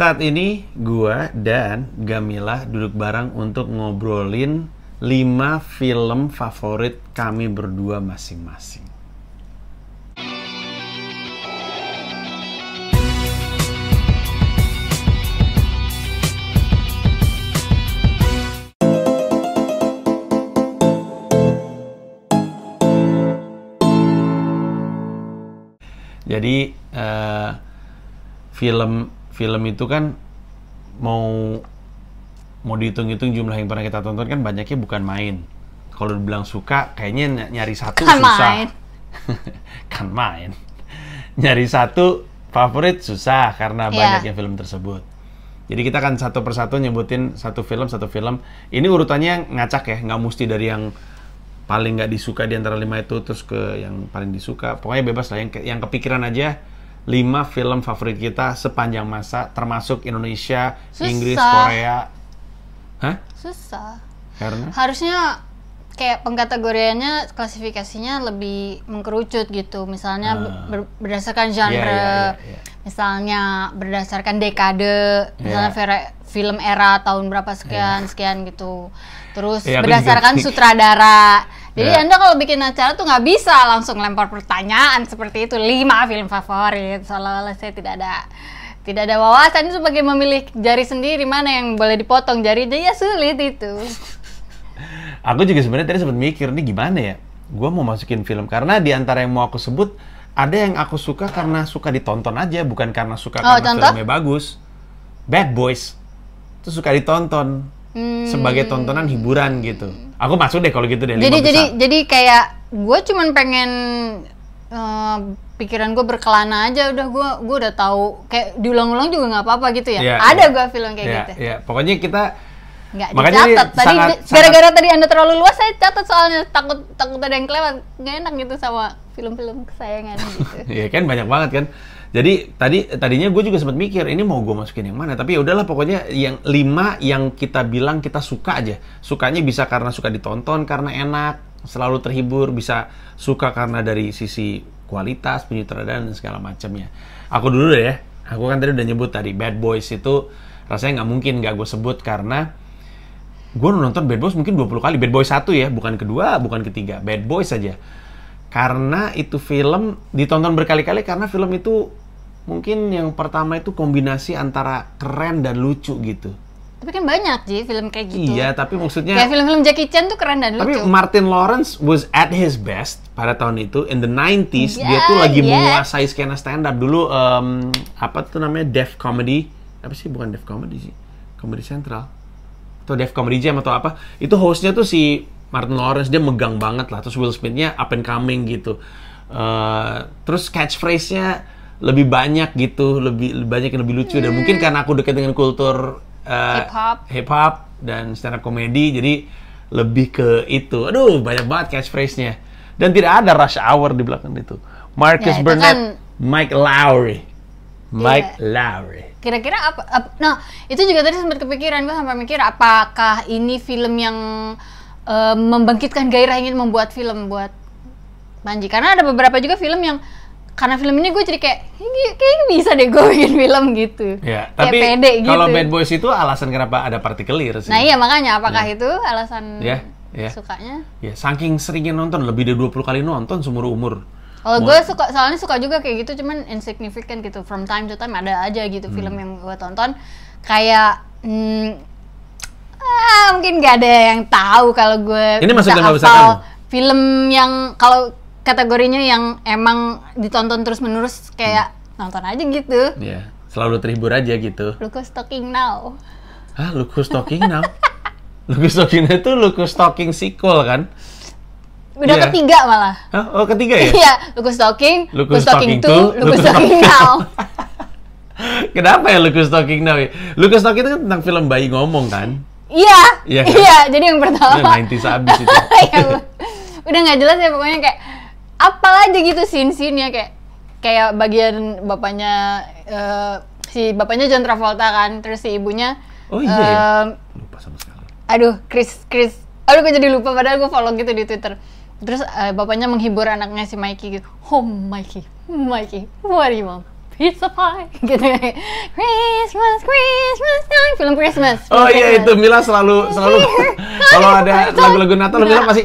Saat ini gua dan Gamila duduk bareng untuk ngobrolin 5 film favorit kami berdua masing-masing. Jadi uh, film film itu kan mau mau dihitung-hitung jumlah yang pernah kita tonton kan banyaknya bukan main. Kalau dibilang suka, kayaknya ny nyari satu kan susah. Main. kan main. Nyari satu favorit susah karena yeah. banyaknya film tersebut. Jadi kita akan satu persatu nyebutin satu film satu film. Ini urutannya ngacak ya, nggak mesti dari yang paling nggak disuka di antara lima itu terus ke yang paling disuka. Pokoknya bebas lah yang ke yang kepikiran aja 5 film favorit kita sepanjang masa termasuk Indonesia, Susah. Inggris, Korea. Hah? Susah. Karena harusnya kayak pengkategoriannya klasifikasinya lebih mengkerucut gitu. Misalnya hmm. ber berdasarkan iya, genre. Yeah, yeah, yeah, yeah. Misalnya berdasarkan dekade, misalnya yeah. Iya. film era tahun berapa sekian yeah. sekian gitu. Terus yeah, berdasarkan sutradara jadi yeah. Anda kalau bikin acara tuh nggak bisa langsung lempar pertanyaan seperti itu. Lima film favorit. Seolah-olah saya tidak ada tidak ada wawasan itu sebagai memilih jari sendiri mana yang boleh dipotong jari. dia ya sulit itu. aku juga sebenarnya tadi sempat mikir nih gimana ya. Gue mau masukin film karena di antara yang mau aku sebut ada yang aku suka karena suka ditonton aja, bukan karena suka oh, karena contoh? filmnya bagus. Bad Boys itu suka ditonton hmm. sebagai tontonan hiburan gitu. Aku masuk deh kalau gitu deh. Jadi jadi besar. jadi kayak gue cuman pengen uh, pikiran gue berkelana aja udah gue gue udah tahu kayak diulang-ulang juga nggak apa-apa gitu ya. Yeah, Ada yeah. gue film kayak yeah, gitu. Ya yeah. pokoknya kita Nggak Makanya dicatat. Tadi gara-gara tadi Anda terlalu luas saya catat soalnya takut takut ada yang kelewat. Nggak enak gitu sama film-film kesayangan gitu. Iya kan banyak banget kan. Jadi tadi tadinya gue juga sempat mikir ini mau gue masukin yang mana, tapi ya udahlah pokoknya yang lima yang kita bilang kita suka aja. Sukanya bisa karena suka ditonton, karena enak, selalu terhibur, bisa suka karena dari sisi kualitas penyutradaraan dan segala macamnya. Aku dulu deh ya. Aku kan tadi udah nyebut tadi Bad Boys itu rasanya nggak mungkin nggak gue sebut karena gue nonton Bad Boys mungkin 20 kali. Bad Boys satu ya, bukan kedua, bukan ketiga. Bad Boys saja. Karena itu film ditonton berkali-kali karena film itu mungkin yang pertama itu kombinasi antara keren dan lucu gitu. Tapi kan banyak sih film kayak gitu. Iya, tapi maksudnya kayak film-film Jackie Chan tuh keren dan lucu. Tapi Martin Lawrence was at his best pada tahun itu in the 90s. Yeah, dia tuh lagi yeah. menguasai skena stand up dulu um, apa tuh namanya Deaf Comedy. Apa sih bukan Deaf Comedy sih? Comedy Central. Atau Deaf Comedy Jam atau apa. Itu hostnya tuh si Martin Lawrence dia megang banget lah. Terus Will Smithnya up and coming gitu. Uh, terus catchphrase-nya lebih banyak gitu, lebih, lebih banyak yang lebih lucu hmm. dan mungkin hmm. karena aku dekat dengan kultur uh, eh, hip hop, dan stand up komedi jadi lebih ke itu. Aduh, banyak banget catchphrase-nya. Dan tidak ada rush hour di belakang itu. Marcus ya, Burnett, kan... Mike Lowry. Iya. Mike yeah. Lowry. Kira-kira apa, apa? Nah, itu juga tadi sempat kepikiran gue sampai mikir apakah ini film yang uh, membangkitkan gairah ingin membuat film buat Panji? Karena ada beberapa juga film yang karena film ini gue jadi kayak kayaknya bisa deh gue bikin film gitu. Ya, tapi kayak pede gitu. kalau Bad Boys itu alasan kenapa ada partikelir sih. Nah iya makanya apakah ya. itu alasan ya, ya. sukanya? Ya, saking seringnya nonton lebih dari 20 kali nonton seumur umur. Oh, gue suka soalnya suka juga kayak gitu cuman insignificant gitu from time to time ada aja gitu hmm. film yang gue tonton kayak hmm, ah, mungkin gak ada yang tahu kalau gue ini masuk dalam film yang kalau kategorinya yang emang ditonton terus menerus kayak hmm. nonton aja gitu. Iya, selalu terhibur aja gitu. Lukus talking now. Hah, lukus talking now? Lukus talking now itu lukus talking sequel kan? Udah yeah. ketiga malah. Hah? Oh, ketiga ya? Iya, lukus talking, lukus talking, talking lukus talking now. Kenapa ya lukus Talking Now? Ya? Lukus Talking itu kan tentang film bayi ngomong kan? Iya. Iya. Kan? Iya. Jadi yang pertama. Nah, 90s itu. Iya, udah nggak jelas ya pokoknya kayak Apalagi aja gitu scene-scene-nya kayak kayak bagian bapaknya uh, si bapaknya John Travolta kan, terus si ibunya Oh iya. Um, iya. lupa sama sekali. Aduh, Chris Chris. Aduh, gue jadi lupa padahal gue follow gitu di Twitter. Terus uh, bapaknya menghibur anaknya si Mikey gitu. Oh, Mikey. Mikey, what do you want? Pizza pie. Gitu. Christmas, Christmas time. Film Christmas. Film oh Christmas. iya itu Mila selalu selalu kalau ada lagu-lagu Natal Mila pasti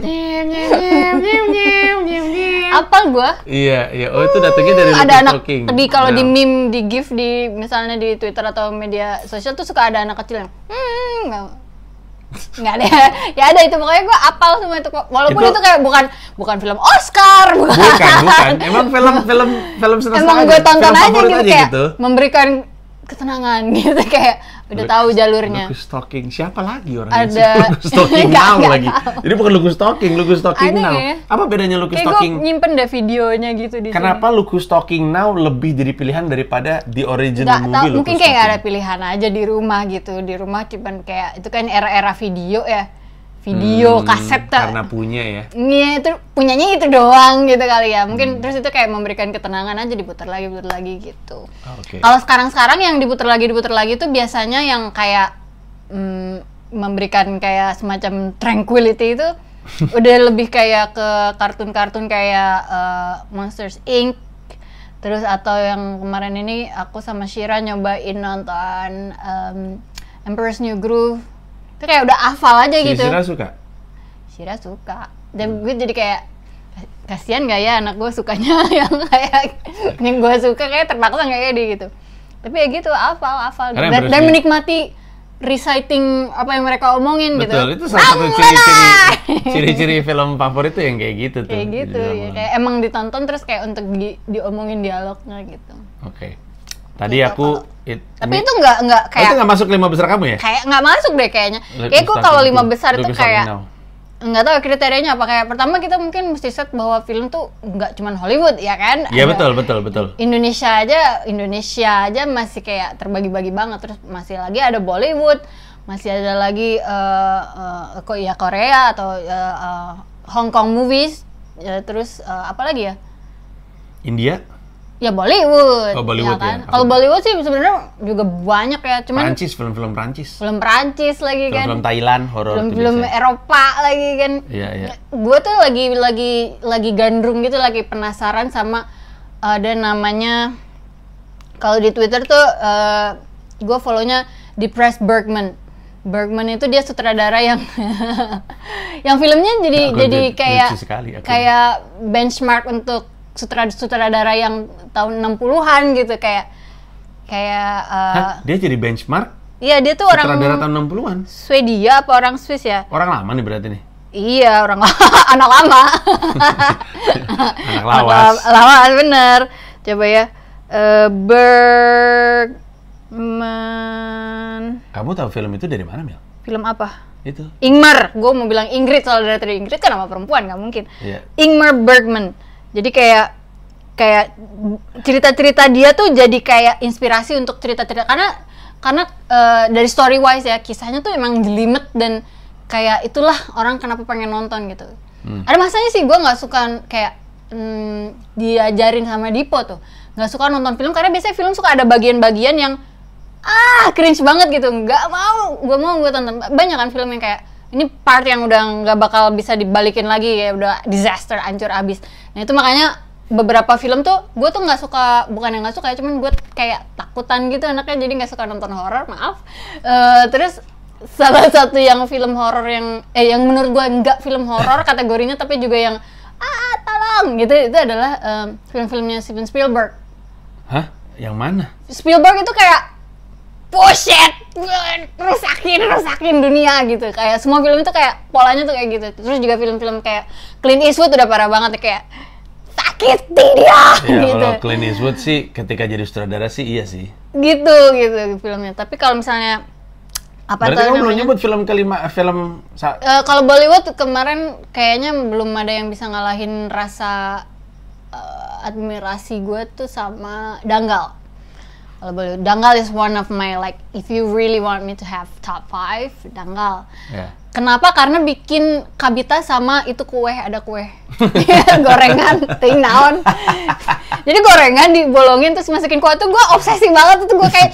Iya. apel gue iya iya oh itu datangnya dari hmm, ada anak talking. di kalau ya. yeah. di meme di gif di misalnya di twitter atau media sosial tuh suka ada anak kecil yang hmm nggak ada ya ada itu pokoknya gue apal semua itu walaupun itu, itu kayak bukan bukan film Oscar bukan bukan, bukan. emang film film film senang emang gue tonton aja, aja, gitu, kayak gitu memberikan ketenangan gitu kayak udah tahu jalurnya. Lugu stalking siapa lagi orang Ada lugu stalking now gak, lagi. Tahu. Jadi bukan lugu stalking, lugu stalking Ada now. Ya? Apa bedanya lugu kayak stalking? Gue nyimpen deh videonya gitu di Kenapa sini. lugu stalking now lebih jadi pilihan daripada di original gak, movie tahu, Mungkin stalking. kayak gak ada pilihan aja di rumah gitu. Di rumah cuman kayak itu kan era-era video ya video hmm, kaset tuh. karena punya ya iya itu punyanya itu doang gitu kali ya mungkin hmm. terus itu kayak memberikan ketenangan aja diputar lagi diputar lagi gitu ah, okay. kalau sekarang sekarang yang diputar lagi diputar lagi itu biasanya yang kayak mm, memberikan kayak semacam tranquility itu udah lebih kayak ke kartun-kartun kayak uh, Monsters Inc terus atau yang kemarin ini aku sama Shira nyobain nonton um, Emperor's New Groove itu kayak udah hafal aja gitu Shira suka Shira suka dan gue jadi kayak kasihan gak ya anak gue sukanya yang kayak yang gue suka kayak terpaksa gak ya dia gitu tapi ya gitu hafal hafal gitu. dan, dan menikmati reciting apa yang mereka omongin gitu. Betul, gitu. itu salah satu ciri-ciri ciri-ciri film favorit tuh yang kayak gitu tuh. Kayak gitu, ya, kayak emang ditonton terus kayak untuk di, diomongin dialognya gitu. Oke. Okay. Tadi iya, aku it, tapi itu nggak nggak oh, kayak itu nggak masuk lima besar kamu ya? Kayak nggak masuk deh kayaknya. Kayak kalau lima besar itu kayak nggak tahu kriterianya apa kayak pertama kita mungkin mesti set bahwa film tuh nggak cuma Hollywood ya kan iya betul betul betul Indonesia aja Indonesia aja masih kayak terbagi-bagi banget terus masih lagi ada Bollywood masih ada lagi uh, uh, ya Korea atau uh, uh, Hong Kong movies ya, terus uh, apa lagi ya India ya Bollywood. Oh, Bollywood ya. ya. Kan? ya. Kalau Bollywood sih sebenarnya juga banyak ya, cuman Prancis, film-film Prancis. Film Prancis lagi kan. film kan. Film Thailand, horor Film-film Eropa lagi kan. Iya, iya. Gue tuh lagi lagi lagi gandrung gitu, lagi penasaran sama ada namanya kalau di Twitter tuh uh, eh, gue follownya Depressed Bergman. Bergman itu dia sutradara yang yang filmnya jadi nah, jadi kayak kayak benchmark untuk sutradara-sutradara yang tahun 60-an gitu kayak kayak uh, Hah? dia jadi benchmark Iya dia tuh orang sutradara tahun 60-an. Swedia apa orang Swiss ya? Orang lama nih berarti nih. Iya, orang lama. anak lama. anak lawas. Anak lama, lama bener. Coba ya. Uh, Bergman. Kamu tahu film itu dari mana, mil Film apa? Itu. Ingmar. Gue mau bilang Ingrid soal dari Inggris Ingrid kan nama perempuan nggak mungkin. Yeah. Ingmar Bergman jadi kayak kayak cerita-cerita dia tuh jadi kayak inspirasi untuk cerita-cerita karena karena uh, dari story wise ya kisahnya tuh emang jelimet dan kayak itulah orang kenapa pengen nonton gitu hmm. ada masanya sih gue nggak suka kayak hmm, diajarin sama Dipo tuh nggak suka nonton film karena biasanya film suka ada bagian-bagian yang ah cringe banget gitu nggak mau gue mau gue tonton banyak kan film yang kayak ini part yang udah nggak bakal bisa dibalikin lagi ya udah disaster hancur abis nah itu makanya beberapa film tuh gue tuh nggak suka bukan yang nggak suka ya cuman gue kayak takutan gitu anaknya jadi nggak suka nonton horor maaf uh, terus salah satu yang film horor yang eh yang menurut gue nggak film horor kategorinya tapi juga yang ah tolong gitu itu adalah eh, film-filmnya Steven Spielberg hah yang mana Spielberg itu kayak push it rusakin rusakin dunia gitu kayak semua film itu kayak polanya tuh kayak gitu terus juga film-film kayak Clint Eastwood udah parah banget kayak sakit dia ya, gitu. kalau Clint Eastwood sih ketika jadi sutradara sih iya sih gitu gitu filmnya tapi kalau misalnya apa Berarti kamu belum nyebut film kelima eh, film uh, kalau Bollywood kemarin kayaknya belum ada yang bisa ngalahin rasa uh, admirasi gue tuh sama Danggal Lalu Dangal is one of my like if you really want me to have top five Dangal. Yeah. Kenapa? Karena bikin kabita sama itu kue ada kue ya, gorengan ting naon. Jadi gorengan dibolongin terus masukin kuah tuh gue obsesi banget itu gue kayak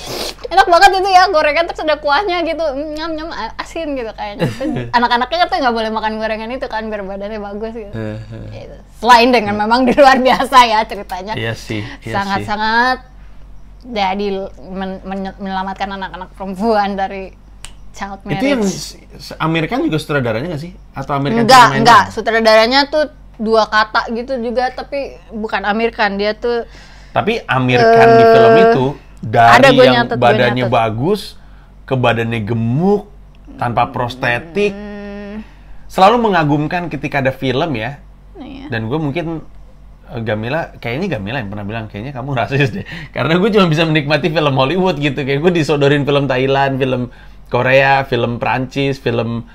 enak banget itu ya gorengan terus ada kuahnya gitu mm, nyam nyam asin gitu kayaknya. Anak-anaknya kan tuh nggak boleh makan gorengan itu kan biar badannya bagus gitu. Eh, eh. gitu. Selain dengan eh. memang di luar biasa ya ceritanya. Iya sih. Iya sangat sangat jadi men men menyelamatkan anak-anak perempuan dari child marriage. Itu yang Amerika juga sutradaranya gak sih? Atau Amerika Enggak, enggak. Sutradaranya tuh dua kata gitu juga, tapi bukan Amerika. Dia tuh Tapi Amerika uh, di eh, film itu dari ada yang nyatet, badannya bagus ke badannya gemuk tanpa prostetik. Hmm. Selalu mengagumkan ketika ada film ya. Iya. Dan gue mungkin Eh, Gamila, kayaknya Gamila yang pernah bilang, kayaknya kamu rasis deh. Karena gue cuma bisa menikmati film Hollywood gitu. Kayak gue disodorin film Thailand, film Korea, film Prancis, film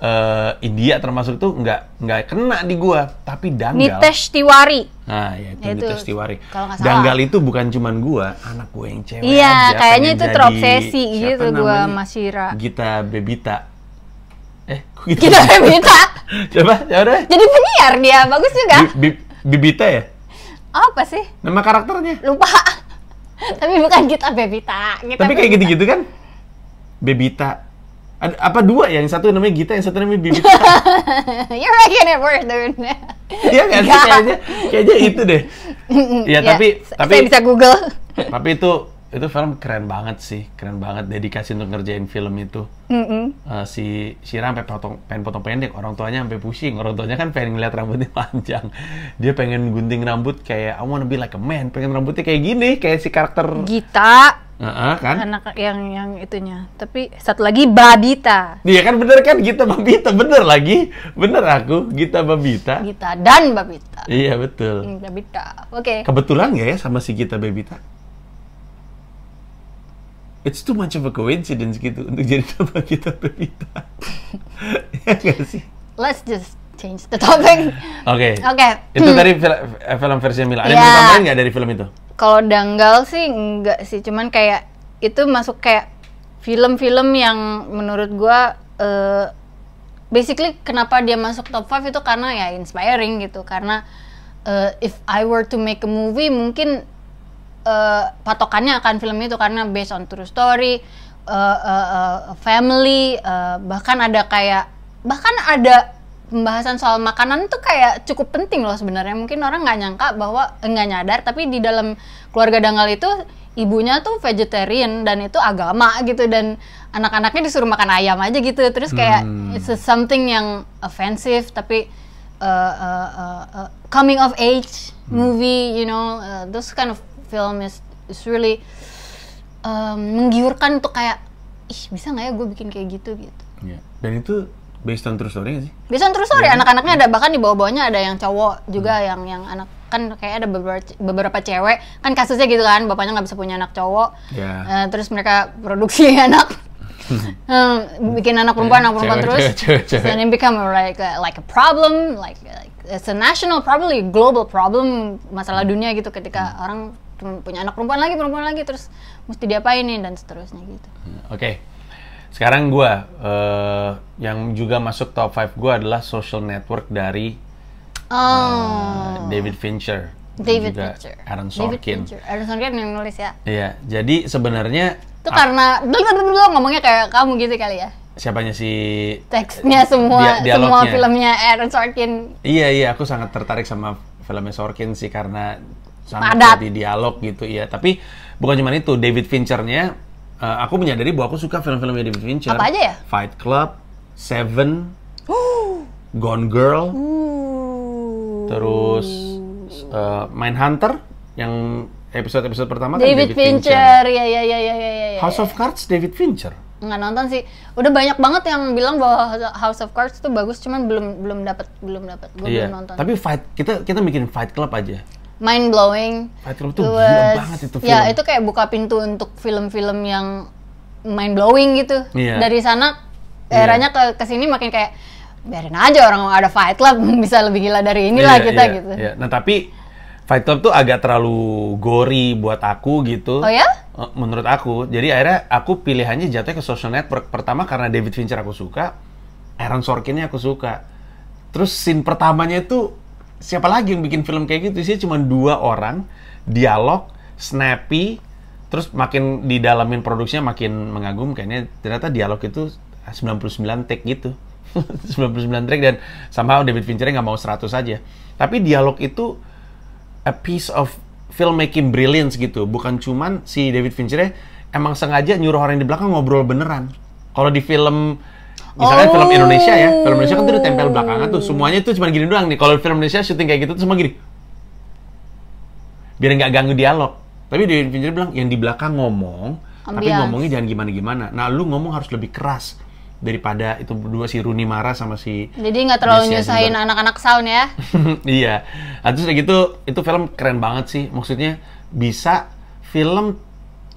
uh, India termasuk itu nggak nggak kena di gue. Tapi Danggal. Nitesh Tiwari. Nah, ya itu, ya itu Nitesh Tiwari. Danggal itu bukan cuma gue, anak gue yang cewek Iya, kayaknya itu terobsesi gitu gue Masira. Gita Bebita. Eh, kok gitu? Gita Bebita. Coba, coba Jadi penyiar dia, bagus juga. Bip, bip, Bibita ya? Apa sih? Nama karakternya? Lupa. Tapi bukan kita Bebita. Kita Tapi kayak gitu-gitu kan? Bebita. Ada, apa dua ya? Yang satu namanya Gita, yang satu namanya Bibita. You're making it worse, dude. Iya kan sih? Kayaknya, kayaknya itu deh. Iya, iya, tapi... tapi Saya bisa Google. Tapi itu itu film keren banget sih, keren banget dedikasi untuk ngerjain film itu. Mm -hmm. uh, si Shira sampai potong, pengen potong pendek, orang tuanya sampai pusing, orang tuanya kan pengen ngeliat rambutnya panjang. Dia pengen gunting rambut kayak I wanna be like a man, pengen rambutnya kayak gini, kayak si karakter Gita. Uh -uh, kan? Anak yang yang itunya. Tapi satu lagi Babita. Iya kan bener kan Gita Babita, bener lagi. Bener aku, Gita Babita. Gita dan Babita. Iya betul. Babita. Oke. Okay. Kebetulan gak ya sama si Gita Babita? it's too much of a coincidence gitu untuk jadi nama kita Pepita, ya gak sih? Let's just change the topic. Oke. Oke. Okay. Itu hmm. dari film, film versi Mila. Ada yeah. yang ya. tambahin nggak dari film itu? Kalau danggal sih nggak sih, cuman kayak itu masuk kayak film-film yang menurut gua uh, basically kenapa dia masuk top 5 itu karena ya inspiring gitu karena uh, if I were to make a movie mungkin uh, patokannya akan film itu karena based on true story, uh, uh, uh, family, uh, bahkan ada kayak bahkan ada pembahasan soal makanan tuh kayak cukup penting loh sebenarnya. Mungkin orang nggak nyangka bahwa nggak eh, nyadar, tapi di dalam keluarga Dangal itu ibunya tuh vegetarian dan itu agama gitu dan anak-anaknya disuruh makan ayam aja gitu. Terus kayak hmm. it's something yang offensive tapi uh, uh, uh, uh, coming of age movie, you know, uh, those kind of film is, is really um, menggiurkan untuk kayak ih bisa nggak ya gue bikin kayak gitu gitu yeah. dan itu based on true story sih based on true story iya. anak-anaknya ada iya. bahkan di bawah-bawahnya ada yang cowok juga hmm. yang yang anak kan kayak ada beberapa beberapa cewek kan kasusnya gitu kan bapaknya nggak bisa punya anak cowok yeah. Iya. uh, terus mereka produksi anak hmm, bikin anak perempuan anak perempuan terus dan cewek, cewek. then like a, uh, like a problem like, like uh, it's a national probably global problem masalah hmm. dunia gitu ketika hmm. orang punya anak perempuan lagi perempuan lagi terus mesti diapain nih dan seterusnya gitu hmm, oke okay. sekarang gue uh, yang juga masuk top 5 gue adalah social network dari oh. Eh, David Fincher David Fincher Aaron Sorkin David Fincher. Aaron Sorkin yang nulis ya iya jadi sebenarnya itu karena dulu ngomongnya kayak kamu gitu kali ya siapanya si teksnya eh, semua dia, semua filmnya Aaron Sorkin iya iya aku sangat tertarik sama filmnya Sorkin sih karena sangat Padat. di dialog gitu ya. Tapi bukan cuma itu, David Finchernya uh, aku menyadari bahwa aku suka film-filmnya David Fincher. Apa aja ya? Fight Club, Seven, Gone Girl, hmm. terus uh, eh, Hunter yang episode-episode pertama kan David kan David Fincher. Fincher. Ya, ya, ya, ya, ya, ya. House of Cards David Fincher. Nggak nonton sih. Udah banyak banget yang bilang bahwa House of Cards itu bagus, cuman belum belum dapat belum dapat. Iya. belum nonton. Tapi fight kita kita bikin Fight Club aja mind blowing. Fight Club tuh gila banget itu ya, film. Ya, itu kayak buka pintu untuk film-film yang mind blowing gitu. Yeah. Dari sana iya. eranya ke ke sini makin kayak biarin aja orang ada Fight Club bisa lebih gila dari inilah yeah, kita yeah, gitu. Yeah. Nah, tapi Fight Club tuh agak terlalu gori buat aku gitu. Oh ya? Eh, menurut aku. Jadi akhirnya aku pilihannya jatuhnya ke social network. Pertama karena David Fincher aku suka, Aaron Sorkinnya aku suka. Terus scene pertamanya itu siapa lagi yang bikin film kayak gitu sih cuma dua orang dialog snappy terus makin didalamin produksinya makin mengagumkannya kayaknya ternyata dialog itu 99 take gitu 99 take dan sama David Fincher nggak mau 100 aja tapi dialog itu a piece of filmmaking brilliance gitu bukan cuman si David Fincher emang sengaja nyuruh orang di belakang ngobrol beneran kalau di film misalnya oh. film Indonesia ya, film Indonesia kan tuh ditempel belakangan tuh, semuanya tuh cuma gini doang nih. Kalau film Indonesia syuting kayak gitu tuh semua gini. Biar nggak ganggu dialog. Tapi di Fincher bilang yang di belakang ngomong, Ambiance. tapi ngomongnya jangan gimana-gimana. Nah, lu ngomong harus lebih keras daripada itu berdua si Runi marah sama si Jadi nggak terlalu nyusahin anak-anak sound ya. iya. Nah, terus udah gitu itu film keren banget sih. Maksudnya bisa film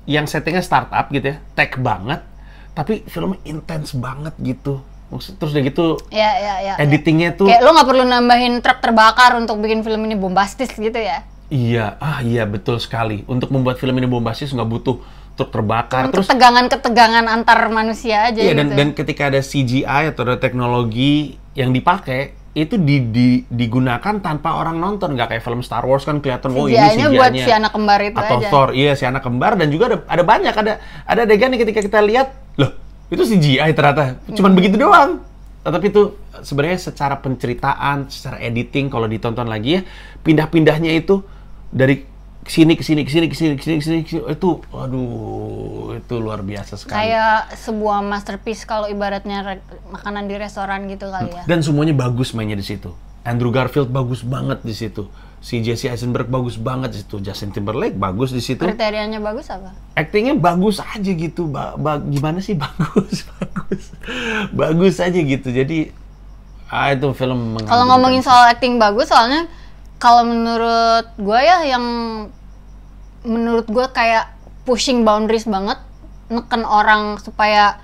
yang settingnya startup gitu ya, tech banget, tapi filmnya intens banget gitu Maksud, terus udah gitu ya, ya, ya, ya. editingnya ya. tuh kayak lo nggak perlu nambahin truk terbakar untuk bikin film ini bombastis gitu ya iya ah iya betul sekali untuk membuat film ini bombastis nggak butuh truk terbakar untuk terus ketegangan ketegangan antar manusia aja iya gitu. dan dan ketika ada CGI atau ada teknologi yang dipakai itu di, di, digunakan tanpa orang nonton nggak kayak film Star Wars kan kelihatan oh ini CGI-nya buat si anak kembar itu atau aja. Thor iya si anak kembar dan juga ada, ada banyak ada ada adegan ketika kita lihat loh itu si CGI ternyata cuman hmm. begitu doang tetapi itu eh, sebenarnya secara penceritaan secara editing kalau ditonton lagi ya pindah-pindahnya itu dari kesini kesini kesini kesini kesini kesini, itu aduh itu luar biasa sekali kayak sebuah masterpiece kalau ibaratnya makanan di restoran gitu kali ya dan semuanya bagus mainnya di situ Andrew Garfield bagus banget di situ si Jesse Eisenberg bagus banget di situ Justin Timberlake bagus di situ kriterianya bagus apa actingnya bagus aja gitu ba ba gimana sih bagus bagus bagus aja gitu jadi ah itu film kalau ngomongin soal acting bagus soalnya kalau menurut gue ya yang menurut gue kayak pushing boundaries banget neken orang supaya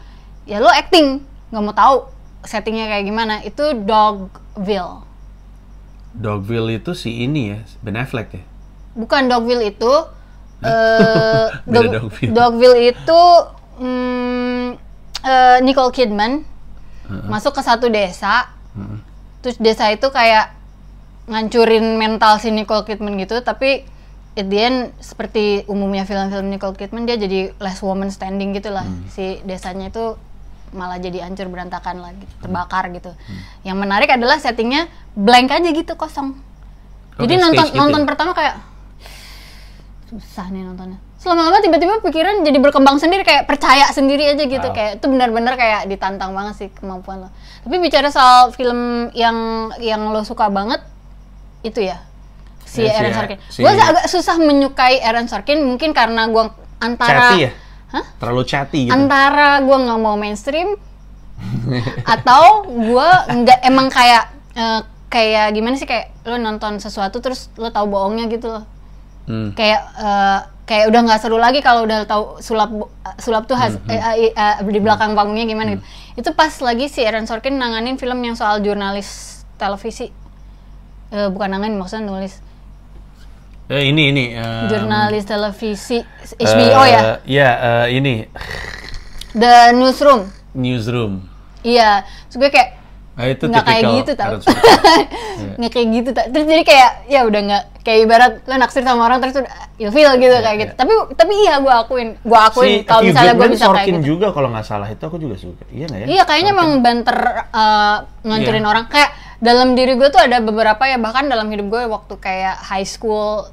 ya lo acting nggak mau tahu settingnya kayak gimana itu Dogville Dogville itu si ini ya Ben Affleck ya bukan Dogville itu uh, Dog, Dogville. Dogville itu um, uh, Nicole Kidman uh -uh. masuk ke satu desa uh -uh. terus desa itu kayak ngancurin mental si Nicole Kidman gitu tapi at the end seperti umumnya film-film Nicole Kidman dia jadi less woman standing gitu lah hmm. si desanya itu malah jadi hancur berantakan lagi hmm. terbakar gitu hmm. yang menarik adalah settingnya blank aja gitu kosong oh, jadi nonton gitu ya? nonton pertama kayak susah nih nontonnya selama-lama tiba-tiba pikiran jadi berkembang sendiri kayak percaya sendiri aja gitu wow. kayak itu benar-benar kayak ditantang banget sih kemampuan lo tapi bicara soal film yang yang lo suka banget itu ya si eh, Aaron Sorkin. Si... Gue agak susah menyukai Aaron Sorkin mungkin karena gue antara chatty ya? huh? terlalu chatty gitu. antara gue nggak mau mainstream atau gue nggak emang kayak uh, kayak gimana sih kayak lo nonton sesuatu terus lo tahu bohongnya gitu loh hmm. kayak uh, kayak udah nggak seru lagi kalau udah tahu sulap sulap tuh has, hmm, hmm. Eh, eh, eh, di belakang hmm. panggungnya gimana gitu. hmm. gitu itu pas lagi si Aaron Sorkin nanganin film yang soal jurnalis televisi uh, bukan nanganin maksudnya nulis uh, ini ini uh, jurnalis um, televisi HBO uh, ya ya yeah, uh, ini the newsroom newsroom iya terus gue kayak Nah, itu nggak kayak gitu tau iya. nggak kayak gitu tau. terus jadi kayak ya udah nggak kayak ibarat lo naksir sama orang terus you feel gitu yeah, kayak yeah. gitu iya. tapi tapi iya gue akuin gue akuin si, kalau misalnya gue bisa kayak gitu juga kalau nggak salah itu aku juga suka iya nggak ya iya kayaknya sorkin. emang banter uh, ngancurin yeah. orang kayak dalam diri gue tuh ada beberapa ya bahkan dalam hidup gue waktu kayak high school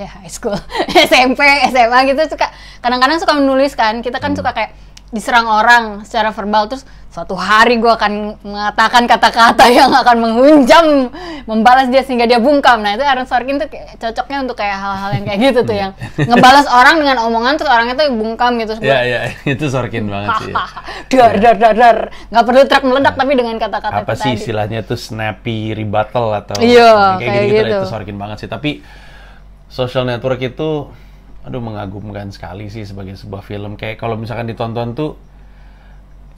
ya high school SMP SMA gitu suka kadang-kadang suka menulis kan kita kan hmm. suka kayak diserang orang secara verbal terus suatu hari gue akan mengatakan kata-kata yang akan menghunjam membalas dia sehingga dia bungkam nah itu Aaron Sorkin tuh cocoknya untuk kayak hal-hal yang kayak gitu tuh iya. yang ngebalas orang dengan omongan terus orangnya tuh bungkam gitu ya ya itu Sorkin banget sih ya. dar iya. dar dar dar nggak perlu truk meledak tapi dengan kata-kata apa sih istilahnya tuh snappy rebuttal atau iya, kayak, kayak gitu. itu Sorkin banget sih tapi social network itu aduh mengagumkan sekali sih sebagai sebuah film kayak kalau misalkan ditonton tuh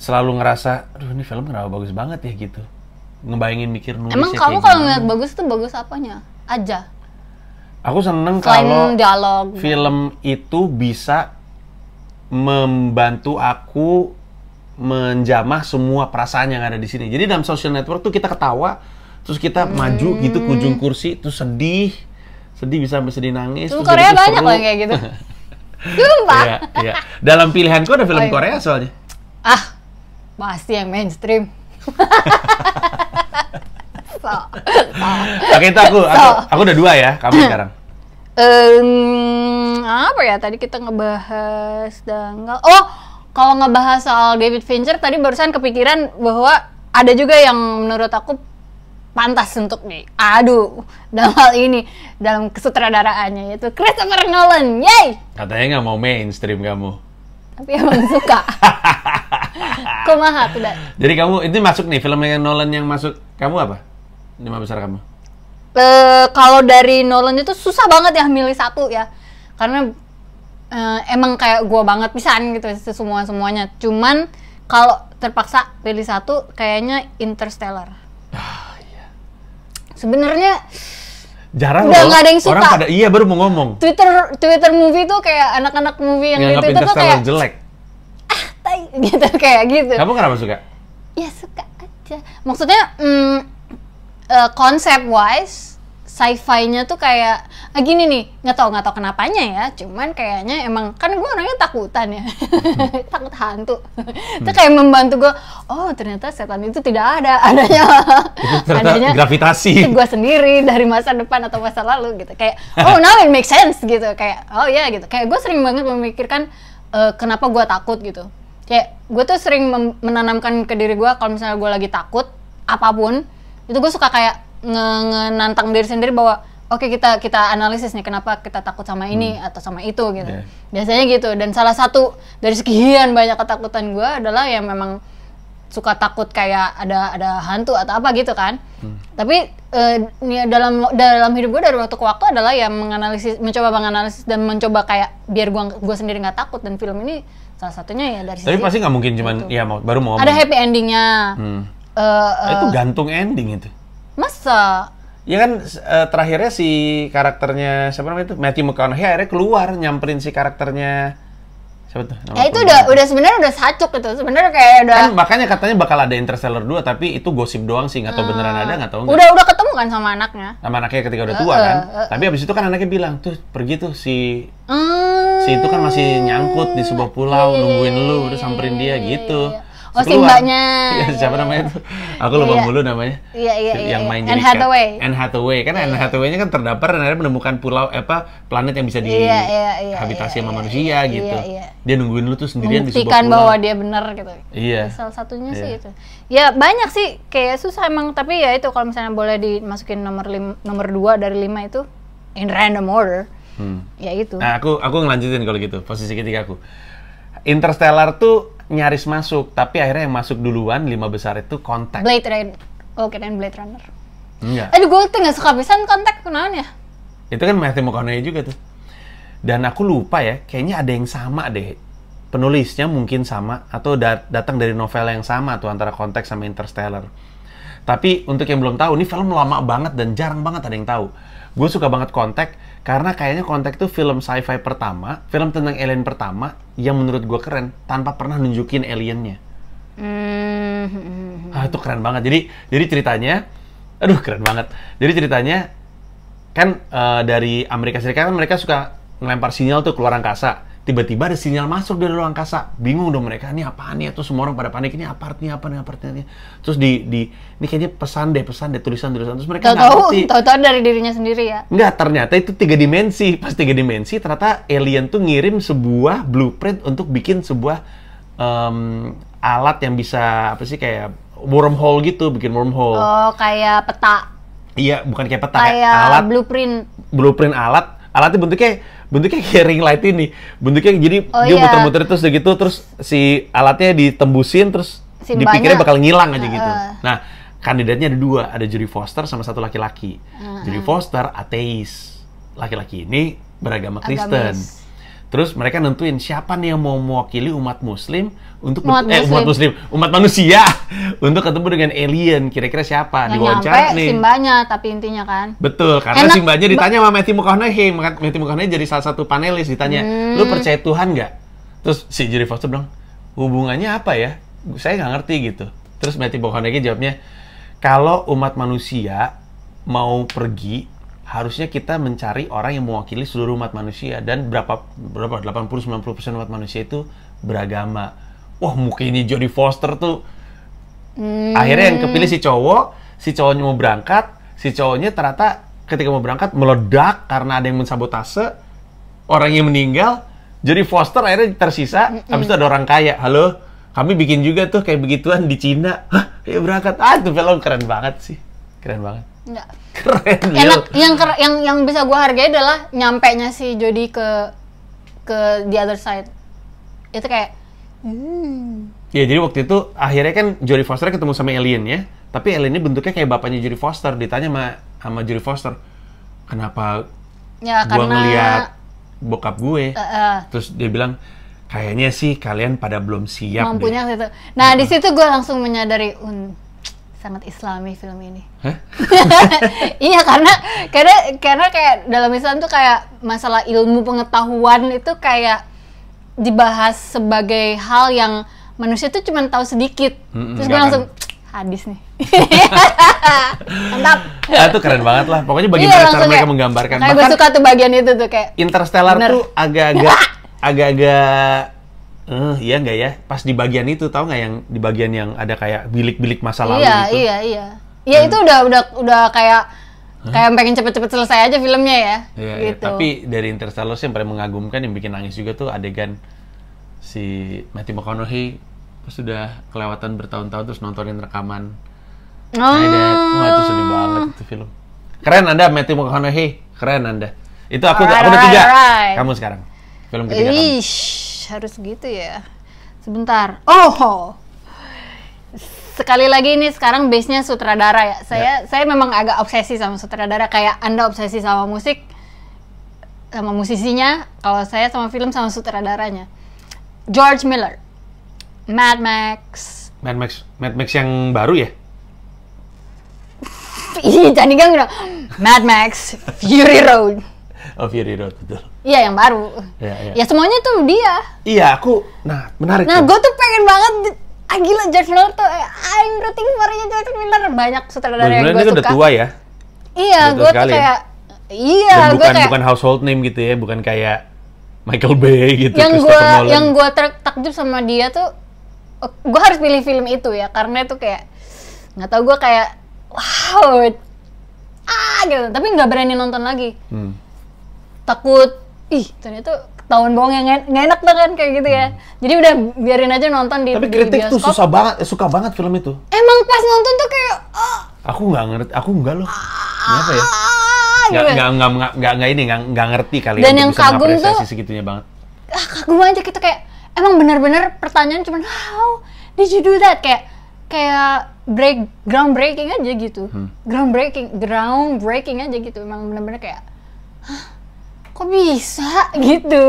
selalu ngerasa aduh ini film kenapa bagus banget ya gitu ngebayangin mikir nulis emang kamu kalau ngeliat bagus tuh bagus apanya aja aku seneng kalau dialog film itu bisa membantu aku menjamah semua perasaan yang ada di sini jadi dalam social network tuh kita ketawa terus kita hmm. maju gitu ke ujung hmm. kursi terus sedih sedih bisa sampai sedih nangis. Film Korea banyak loh kayak gitu. Sumpah. Iya, iya. Dalam pilihanku ada film oh, iya. Korea soalnya. Ah, pasti yang mainstream. so, so. Oke, itu aku, so. aku udah dua ya, kamu sekarang. Um, apa ya tadi kita ngebahas dangkal. Oh, kalau ngebahas soal David Fincher tadi barusan kepikiran bahwa ada juga yang menurut aku pantas untuk aduh dalam hal ini dalam kesutradaraannya yaitu Christopher Nolan. Yay! Katanya nggak mau mainstream kamu. Tapi emang suka. Kumaha tidak? Jadi kamu ini masuk nih film yang Nolan yang masuk kamu apa? Lima besar kamu? Uh, kalau dari Nolan itu susah banget ya milih satu ya. Karena uh, emang kayak gua banget pisan gitu semua semuanya. Cuman kalau terpaksa pilih satu kayaknya Interstellar. Ah sebenarnya jarang udah nggak ada yang suka orang pada iya baru mau ngomong Twitter Twitter movie tuh kayak anak-anak movie yang, yang di Twitter tuh kayak jelek ah tai gitu kayak gitu kamu kenapa suka ya suka aja maksudnya mm, uh, eh, konsep wise sci-fi-nya tuh kayak ah, gini nih nggak tau nggak tau kenapanya ya cuman kayaknya emang kan gue orangnya takutan ya hmm. takut hantu hmm. itu kayak membantu gue oh ternyata setan itu tidak ada adanya adanya gravitasi gue sendiri dari masa depan atau masa lalu gitu kayak oh now it makes sense gitu kayak oh ya yeah, gitu kayak gue sering banget memikirkan uh, kenapa gue takut gitu kayak gue tuh sering menanamkan ke diri gue kalau misalnya gue lagi takut apapun itu gue suka kayak nge, nantang diri sendiri bahwa oke okay, kita kita analisis nih kenapa kita takut sama ini hmm. atau sama itu gitu yeah. biasanya gitu dan salah satu dari sekian banyak ketakutan gue adalah yang memang suka takut kayak ada ada hantu atau apa gitu kan hmm. tapi uh, dalam dalam hidup gue dari waktu ke waktu adalah yang menganalisis mencoba menganalisis dan mencoba kayak biar gue gue sendiri nggak takut dan film ini salah satunya ya dari tapi sisi pasti nggak mungkin cuman gitu. ya mau, baru mau ada happy endingnya hmm. uh, uh, itu eh, gantung ending itu Masa? Ya kan eh, terakhirnya si karakternya siapa namanya itu Matthew McConaughey akhirnya keluar nyamperin si karakternya siapa tuh? Nama eh itu udah udah sebenarnya udah sacuk itu sebenarnya kayak udah kan makanya katanya bakal ada Interstellar 2 tapi itu gosip doang sih nggak tahu hmm. beneran ada nggak tahu udah udah ketemu kan sama anaknya sama anaknya ketika udah eh, tua uh, uh, kan uh, tapi abis itu kan anaknya bilang tuh pergi tuh si hmm. si itu kan masih nyangkut di sebuah pulau iya, iya, nungguin iya, lu udah samperin dia gitu Oh si mbaknya. Ya, siapa namanya itu? Aku lupa yeah, mulu namanya. Iya yeah, iya. Yeah, yang iya. main Anne Hathaway. Anne Hathaway kan Anne iya. Hathaway-nya kan terdapat, dan akhirnya menemukan pulau apa planet yang bisa iya, dihabitasi sama manusia gitu. Dia nungguin lu tuh sendirian Membuktikan di sebuah pulau. bahwa dia benar gitu. Iya. Salah satunya sih itu. Ya banyak sih kayak susah emang tapi ya itu kalau misalnya boleh dimasukin nomor lim, nomor dua dari lima itu in random order. Hmm. Ya itu. Nah, aku aku ngelanjutin kalau gitu posisi ketiga aku. Interstellar tuh nyaris masuk, tapi akhirnya yang masuk duluan lima besar itu kontak. Blade Runner. Oh, dan Blade Runner. Enggak. Aduh, gue tuh nggak suka pisan kontak kenalan ya. Itu kan Matthew McConaughey juga tuh. Dan aku lupa ya, kayaknya ada yang sama deh. Penulisnya mungkin sama atau dat datang dari novel yang sama tuh antara kontak sama Interstellar. Tapi untuk yang belum tahu, ini film lama banget dan jarang banget ada yang tahu. Gue suka banget kontak karena kayaknya Contact tuh film sci-fi pertama, film tentang alien pertama yang menurut gue keren tanpa pernah nunjukin aliennya. Mm-hmm. Ah, itu keren banget. Jadi jadi ceritanya, aduh keren banget. Jadi ceritanya kan uh, dari Amerika Serikat kan mereka suka ngelempar sinyal tuh keluar angkasa tiba-tiba ada sinyal masuk dari ruang angkasa bingung dong mereka ini apaan ya terus semua orang pada panik ini apa artinya apa nih apa artinya terus di di ini kayaknya pesan deh pesan deh tulisan tulisan terus mereka nggak ngerti tahu-tahu dari dirinya sendiri ya nggak ternyata itu tiga dimensi pas tiga dimensi ternyata alien tuh ngirim sebuah blueprint untuk bikin sebuah um, alat yang bisa apa sih kayak wormhole gitu bikin wormhole oh kayak peta iya bukan kayak peta kayak, kayak alat blueprint blueprint alat alatnya bentuknya bentuknya kayak ring light ini bentuknya jadi oh, dia muter iya. muter-muter terus udah gitu terus si alatnya ditembusin terus dipikirnya bakal ngilang aja gitu uh. nah kandidatnya ada dua ada Jerry Foster sama satu laki-laki uh -huh. Juri Foster ateis laki-laki ini beragama Kristen Terus mereka nentuin siapa nih yang mau mewakili umat muslim untuk umat, eh, umat muslim, umat manusia untuk ketemu dengan alien. Kira-kira siapa? Yang Diwawancara nyampe nih. simbanya tapi intinya kan. Betul, karena Enak, simbanya ditanya sama Matthew McConaughey. Matthew McConaughey jadi salah satu panelis ditanya, hmm. "Lu percaya Tuhan nggak?" Terus si Jerry Foster bilang, "Hubungannya apa ya? Saya nggak ngerti gitu." Terus Matthew McConaughey jawabnya, "Kalau umat manusia mau pergi harusnya kita mencari orang yang mewakili seluruh umat manusia dan berapa berapa 80 90% umat manusia itu beragama. Wah, mungkin ini Jodie Foster tuh hmm. akhirnya yang kepilih si cowok, si cowoknya mau berangkat, si cowoknya ternyata ketika mau berangkat meledak karena ada yang mensabotase, orang yang meninggal, jody Foster akhirnya tersisa, mm -mm. habis itu ada orang kaya. Halo, kami bikin juga tuh kayak begituan di Cina. Hah, ya berangkat. Ah, itu film keren banget sih. Keren banget. Keren. Enak yang ker yang yang bisa gue hargai adalah nyampe nya si Jody ke ke the other side. Itu kayak hmm. Ya jadi waktu itu akhirnya kan Jodie Foster ketemu sama alien ya. Tapi aliennya bentuknya kayak bapaknya Jodie Foster. Ditanya sama sama Jodie Foster, "Kenapa ya, gua karena... ngeliat bokap gue?" Uh, uh. Terus dia bilang, "Kayaknya sih kalian pada belum siap." Mampunya deh. itu. Nah, uh. di situ gue langsung menyadari, "Un, sangat islami film ini. Hah? iya karena karena karena kayak dalam Islam tuh kayak masalah ilmu pengetahuan itu kayak dibahas sebagai hal yang manusia tuh cuma tahu sedikit. Mm hmm Terus gue langsung hadis nih. Mantap. Ah, itu keren banget lah. Pokoknya bagaimana iya, cara mereka kayak, menggambarkan. Kayak gue suka tuh bagian itu tuh kayak. Interstellar bener. tuh agak-agak agak-agak eh iya nggak ya pas di bagian itu tau nggak yang di bagian yang ada kayak bilik-bilik masa lalu iya, gitu iya iya iya hmm. itu udah udah udah kayak kayak pengen cepet-cepet selesai aja filmnya ya iya, iya. gitu iya. tapi dari Interstellar sih yang paling mengagumkan yang bikin nangis juga tuh adegan si Matthew McConaughey sudah kelewatan bertahun-tahun terus nontonin rekaman oh. wah itu sedih banget itu film keren anda Matthew McConaughey keren anda itu aku right, aku udah tiga right. kamu sekarang film ketiga Eish. kamu harus gitu ya. Sebentar. Oh. Sekali lagi ini sekarang base-nya sutradara ya. Saya yeah. saya memang agak obsesi sama sutradara kayak Anda obsesi sama musik sama musisinya, kalau saya sama film sama sutradaranya. George Miller. Mad Max. Mad Max, Mad Max yang baru ya? Ih, jangan diganggu Mad Max Fury Road. Oh Fury Road betul. Iya yang baru. Iya, ya. Ya semuanya tuh dia. Iya aku. Nah menarik. Nah gue tuh pengen banget. Ah gila Jeff Miller tuh. Eh, I'm rooting for you George Miller. Banyak sutradara George yang gue kan suka. udah tua ya. Iya gue tuh ya? kayak. Ya. Iya gue bukan, kayak. Bukan household name gitu ya. Bukan kayak Michael Bay gitu. Yang gue yang gue takjub sama dia tuh. Oh, gue harus pilih film itu ya karena itu kayak nggak tau gue kayak wow ah gitu tapi nggak berani nonton lagi hmm takut ih ternyata tahun bohong yang nggak enak tuh kan kayak gitu ya. Hmm. Jadi udah biarin aja nonton di Tapi kritik di tuh susah banget, eh, suka banget film itu. Emang pas nonton tuh kayak oh. Aku nggak ngerti, aku nggak loh. Kenapa ya? Ah, gitu ya? Nggak nggak nggak nggak ini nggak nggak ngerti kali. Dan yang kagum tuh segitunya banget. Ah, kagum aja kita kayak emang benar-benar pertanyaan cuman how did you do that kayak kayak break ground breaking aja gitu. Hmm. Ground breaking, ground breaking aja gitu. Emang benar-benar kayak huh? kok bisa gitu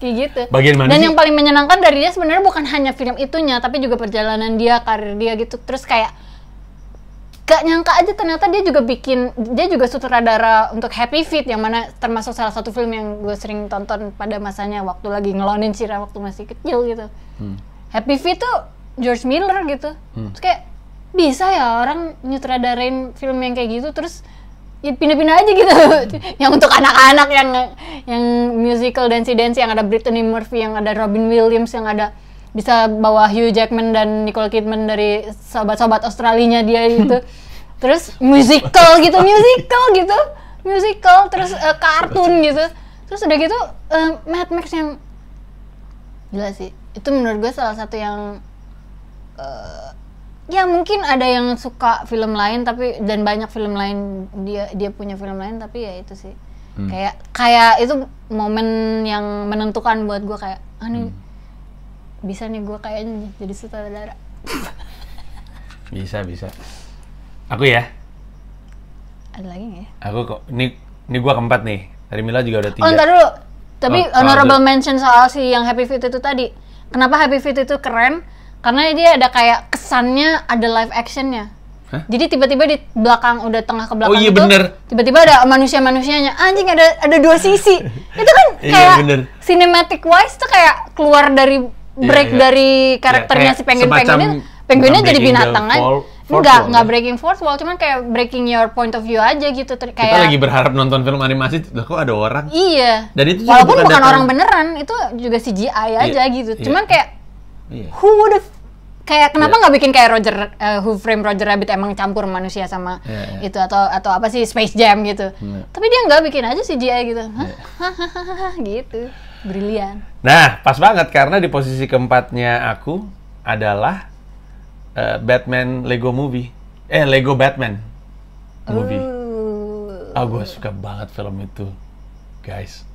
kayak gitu. Bagian mana Dan sih? yang paling menyenangkan dari dia sebenarnya bukan hanya film itunya, tapi juga perjalanan dia, karir dia gitu. Terus kayak gak nyangka aja ternyata dia juga bikin dia juga sutradara untuk Happy Feet yang mana termasuk salah satu film yang gue sering tonton pada masanya waktu lagi ngelonin Cira waktu masih kecil gitu. Hmm. Happy Feet tuh George Miller gitu. Hmm. Terus kayak bisa ya orang nyutradarain film yang kayak gitu terus ya pindah-pindah aja gitu yang untuk anak-anak yang yang musical dance dance yang ada Brittany Murphy yang ada Robin Williams yang ada bisa bawa Hugh Jackman dan Nicole Kidman dari sobat-sobat Australinya dia gitu terus musical gitu musical gitu musical terus uh, kartun gitu terus udah gitu uh, Mad Max yang gila sih itu menurut gue salah satu yang eh, ya mungkin ada yang suka film lain tapi dan banyak film lain dia dia punya film lain tapi ya itu sih hmm. kayak kayak itu momen yang menentukan buat gue kayak ah nih hmm. bisa nih gue kayaknya jadi sutradara bisa bisa aku ya ada lagi nggak ya aku kok ini ini gue keempat nih dari Mila juga udah oh, tiga oh ntar dulu tapi oh, honorable oh, mention soal si yang Happy Feet itu tadi kenapa Happy Feet itu keren karena dia ada kayak kesannya ada live actionnya Hah? Jadi tiba-tiba di belakang udah tengah ke belakang oh, iya, itu tiba-tiba ada manusia-manusianya. Anjing ada ada dua sisi. itu kan iya, kayak iya, cinematic wise tuh kayak keluar dari iya, break iya, iya. dari karakternya iya, si penguin penguin penguinnya jadi binatang kan. Enggak, enggak breaking fourth wall, cuman kayak breaking your point of view aja gitu kayak Kita lagi berharap nonton film animasi aku kok ada orang. Iya. Dan itu walaupun bukan, bukan orang beneran, itu juga CGI iya, aja gitu. iya, gitu. Cuman iya. kayak Iya. Who would have kayak kenapa iya. nggak yeah. bikin kayak Roger uh, Who Frame Roger Rabbit emang campur manusia sama yeah, yeah. itu atau atau apa sih Space Jam gitu. Yeah. Tapi dia nggak bikin aja CGI gitu. Iya. Hah? Yeah. gitu. Brilian. Nah, pas banget karena di posisi keempatnya aku adalah uh, Batman Lego Movie. Eh, Lego Batman Movie. Ooh. Oh, ah, gue suka banget film itu, guys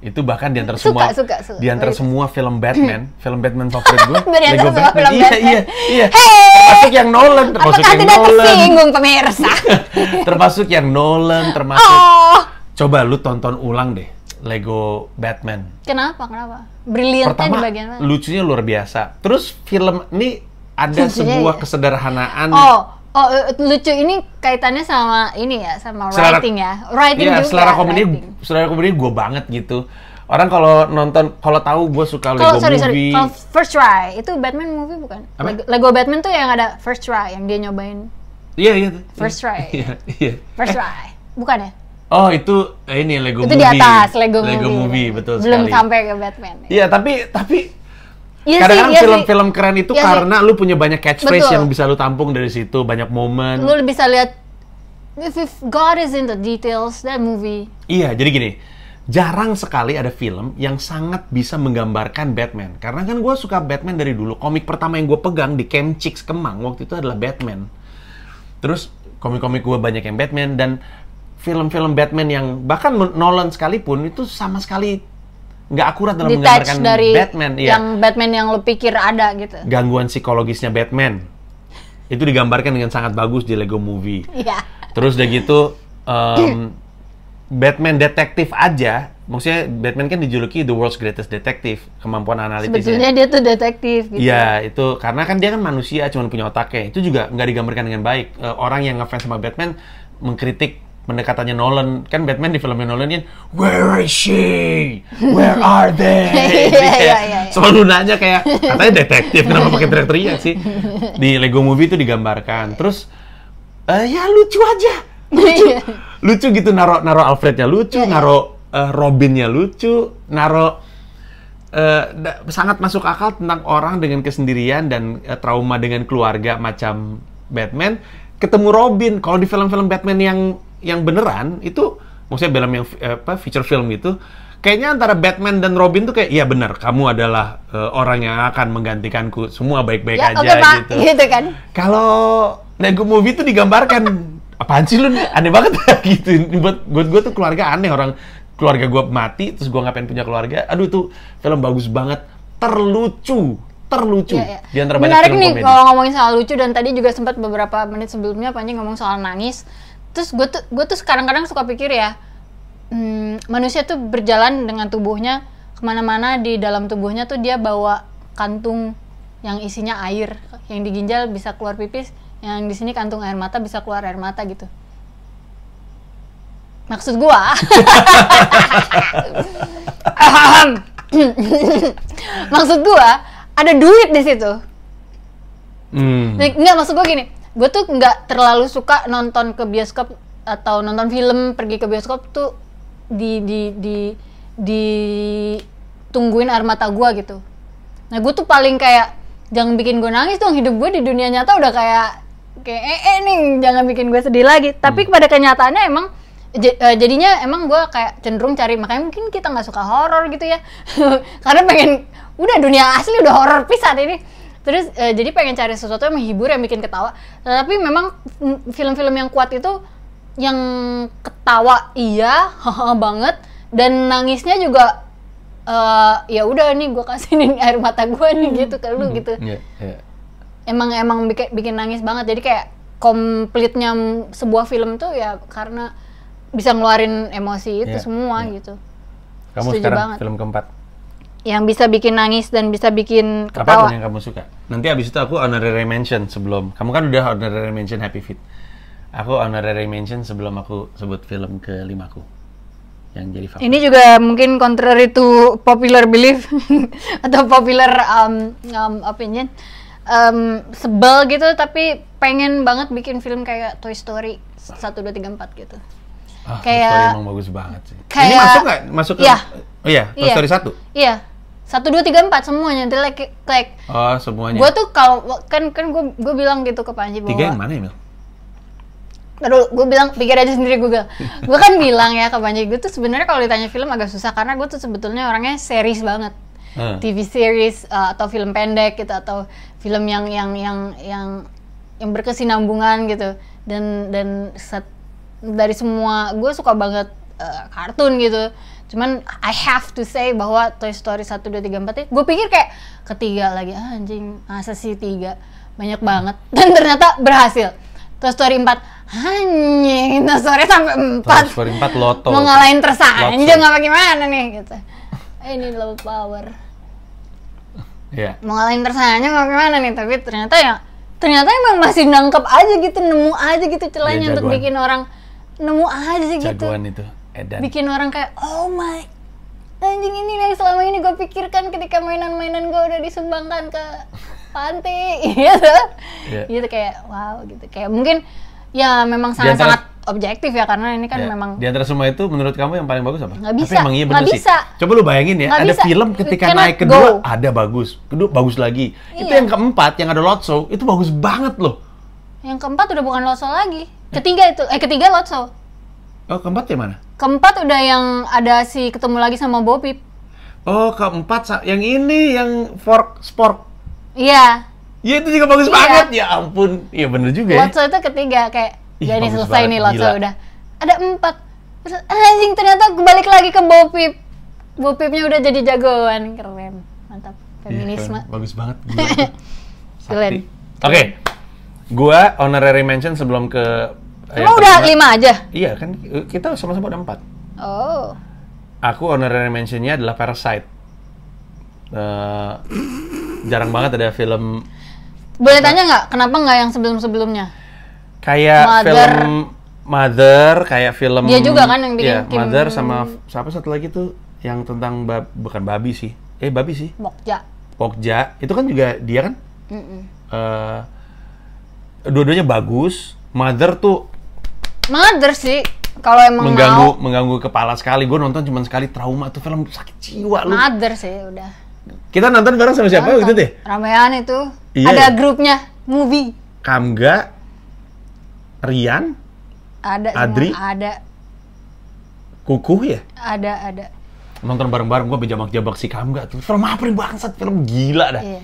itu bahkan diantar suka, semua suka, suka. diantar oh, gitu. semua film Batman film Batman favorit gue Lego Batman. Batman iya iya iya hey! termasuk yang Nolan termasuk Apakah yang tidak Nolan tersinggung pemirsa termasuk yang Nolan termasuk oh. coba lu tonton ulang deh Lego Batman kenapa kenapa briliannya Pertama, di bagian mana lucunya luar biasa terus film ini ada sebuah ya? kesederhanaan oh Oh eh, lucu ini kaitannya sama ini ya sama selera, writing ya writing iya, juga. Selera komedi writing. selera komedi gue banget gitu. Orang kalau nonton kalau tahu gue suka kalo, Lego sorry, movie. Sorry. first try itu Batman movie bukan? Apa? Lego, Batman tuh yang ada first try yang dia nyobain. Iya yeah, iya. Yeah, first try. Iya yeah, iya. First try bukan ya? Oh itu eh, ini Lego itu movie. Itu di atas Lego, Lego movie. movie betul Belum sekali. sampai ke Batman. Ya. Iya ya, tapi tapi Iya Kadang-kadang film-film iya keren itu ya karena sih. lu punya banyak catchphrase Betul. yang bisa lu tampung dari situ, banyak momen. Lu bisa lihat if, if God is in the details that movie. Iya, jadi gini. Jarang sekali ada film yang sangat bisa menggambarkan Batman. Karena kan gue suka Batman dari dulu. Komik pertama yang gue pegang di Camp Chicks Kemang waktu itu adalah Batman. Terus komik-komik gue banyak yang Batman dan film-film Batman yang bahkan Nolan sekalipun itu sama sekali nggak akurat dalam Detach menggambarkan dari Batman yang ya. yang Batman yang lo pikir ada gitu gangguan psikologisnya Batman itu digambarkan dengan sangat bagus di Lego Movie yeah. terus udah gitu um, Batman detektif aja maksudnya Batman kan dijuluki the world's greatest detective kemampuan analitisnya sebetulnya dia tuh detektif gitu ya itu karena kan dia kan manusia cuma punya otaknya itu juga nggak digambarkan dengan baik uh, orang yang ngefans sama Batman mengkritik pendekatannya Nolan kan Batman di filmnya Nolan kan where is she where are they iya, iya, kayak, iya, selalu nanya kayak katanya detektif kenapa pakai teriak-teriak sih di Lego Movie itu digambarkan terus e, ya lucu aja lucu lucu gitu naro naro Alfrednya lucu naro uh, Robinnya lucu naro Uh, sangat masuk akal tentang orang dengan kesendirian dan uh, trauma dengan keluarga macam Batman ketemu Robin kalau di film-film Batman yang yang beneran itu maksudnya dalam yang eh, apa feature film itu kayaknya antara Batman dan Robin tuh kayak iya benar kamu adalah uh, orang yang akan menggantikanku semua baik-baik ya, aja okay, gitu. gitu kan. Kalau Lego Movie itu digambarkan apaan sih lu aneh banget gitu buat buat gue tuh keluarga aneh orang keluarga gue mati terus gue ngapain punya keluarga aduh itu film bagus banget terlucu terlucu ya, ya. di antara banyak Menarik film nih kalau ngomongin soal lucu dan tadi juga sempat beberapa menit sebelumnya Panji ngomong soal nangis terus gue tuh gue tuh sekarang kadang suka pikir ya hmm, manusia tuh berjalan dengan tubuhnya kemana-mana di dalam tubuhnya tuh dia bawa kantung yang isinya air yang di ginjal bisa keluar pipis yang di sini kantung air mata bisa keluar air mata gitu maksud gue maksud gue ada duit di situ hmm. nggak maksud gue gini gue tuh nggak terlalu suka nonton ke bioskop atau nonton film pergi ke bioskop tuh di di di di tungguin air mata gue gitu nah gue tuh paling kayak jangan bikin gue nangis dong hidup gue di dunia nyata udah kayak kayak eh, eh nih jangan bikin gue sedih lagi tapi hmm. pada kenyataannya emang eh, jadinya emang gue kayak cenderung cari makanya mungkin kita nggak suka horor gitu ya karena pengen udah dunia asli udah horor pisan ini terus uh, jadi pengen cari sesuatu yang menghibur yang bikin ketawa tapi memang film-film yang kuat itu yang ketawa iya banget dan nangisnya juga uh, ya udah nih gue kasih ini air mata gue nih -hmm. gitu kalau lu -hmm. gitu yeah, yeah. emang emang bikin bikin nangis banget jadi kayak komplitnya sebuah film tuh ya karena bisa ngeluarin emosi itu yeah, semua yeah. gitu kamu Setuju sekarang banget. film keempat yang bisa bikin nangis dan bisa bikin ketawa. Apa yang kamu suka? Nanti abis itu aku honorary mention sebelum. Kamu kan udah honorary mention Happy Feet. Aku honorary mention sebelum aku sebut film ke limaku yang jadi favorit. Ini juga mungkin contrary to popular belief atau popular um, um, opinion. Um, sebel gitu tapi pengen banget bikin film kayak Toy Story satu dua tiga empat gitu. Oh, ah, kayak Toy Story emang bagus banget sih. Kayak, Ini masuk gak? Masuk ke? Iya. Oh iya, Toy iya. Story satu. Iya satu dua tiga empat semuanya jelek like oh semuanya gue tuh kalau kan kan gue gue bilang gitu ke Panji bahwa tiga yang mana emil Mil? Aduh, gue bilang pikir aja sendiri Google. Gue kan bilang ya ke Panji, gue tuh sebenarnya kalau ditanya film agak susah karena gue tuh sebetulnya orangnya series banget. Hmm. TV series uh, atau film pendek gitu atau film yang yang yang yang yang berkesinambungan gitu. Dan dan set, dari semua gue suka banget uh, kartun gitu Cuman I have to say bahwa Toy Story 1, 2, 3, 4 gue pikir kayak ketiga lagi. Ah, anjing, masa sih tiga? Banyak banget. Dan ternyata berhasil. Toy Story 4, anjing, Toy Story sampai 4. Toy Story 4 loto. Mau ngalahin tersanjung apa gimana nih gitu. Ini love power. Iya. Yeah. Mau ngalahin tersanjung apa gimana nih, tapi ternyata ya ternyata emang masih nangkep aja gitu, nemu aja gitu celahnya ya, untuk bikin orang nemu aja gitu. jagoan gitu. itu dan bikin orang kayak oh my anjing ini yang selama ini gue pikirkan ketika mainan-mainan gue udah disumbangkan ke panti gitu yeah. gitu kayak wow gitu kayak mungkin ya memang sangat-sangat objektif ya karena ini kan ya. memang di antara semua itu menurut kamu yang paling bagus apa? Nggak bisa. Tapi emang iya bener Nggak sih. Bisa. Coba lu bayangin ya, gak ada bisa. film ketika Cannot naik kedua go. ada bagus, kedua bagus lagi. Iya. Itu yang keempat yang ada Lotso itu bagus banget loh. Yang keempat udah bukan Lotso lagi. Ketiga itu eh ketiga Lotso. Oh, keempat yang mana? Keempat udah yang ada si ketemu lagi sama Bobby. Oh, keempat yang ini yang fork spork. Iya. Iya itu juga bagus iya. banget. Ya ampun. Iya bener juga ya. Lotso itu ketiga kayak jadi selesai banget. nih Lotso Gila. udah. Ada empat. anjing ternyata balik lagi ke Bobi Bopipnya udah jadi jagoan. Keren. Mantap. Iya, Feminisme. bagus banget. Gila. Oke. Okay. Gua honorary mention sebelum ke Eh, Emang udah lima aja? Iya kan eh, kita sama-sama udah empat. Oh. Aku honorary mentionnya adalah Parasite. Uh, jarang banget ada film. Boleh apa? tanya nggak kenapa nggak yang sebelum-sebelumnya? Kayak Mother. film Mother, kayak film. Dia juga kan yang bikin. Ya, Kim... Mother sama siapa satu lagi tuh yang tentang bab bukan babi sih, eh babi sih. Pokja. Pokja itu kan juga dia kan. Mm -mm. Uh, dua-duanya bagus. Mother tuh mother sih kalau emang mengganggu mau, mengganggu kepala sekali gue nonton cuma sekali trauma tuh film sakit jiwa lu mother sih udah kita nonton bareng sama siapa ya? nonton. gitu deh ramean itu iya, ada ya? grupnya movie Kamga Rian ada Adri semua, ada Kukuh ya ada ada nonton bareng-bareng gue berjabak-jabak si Kamga tuh film apa nih bangsat film gila dah iya.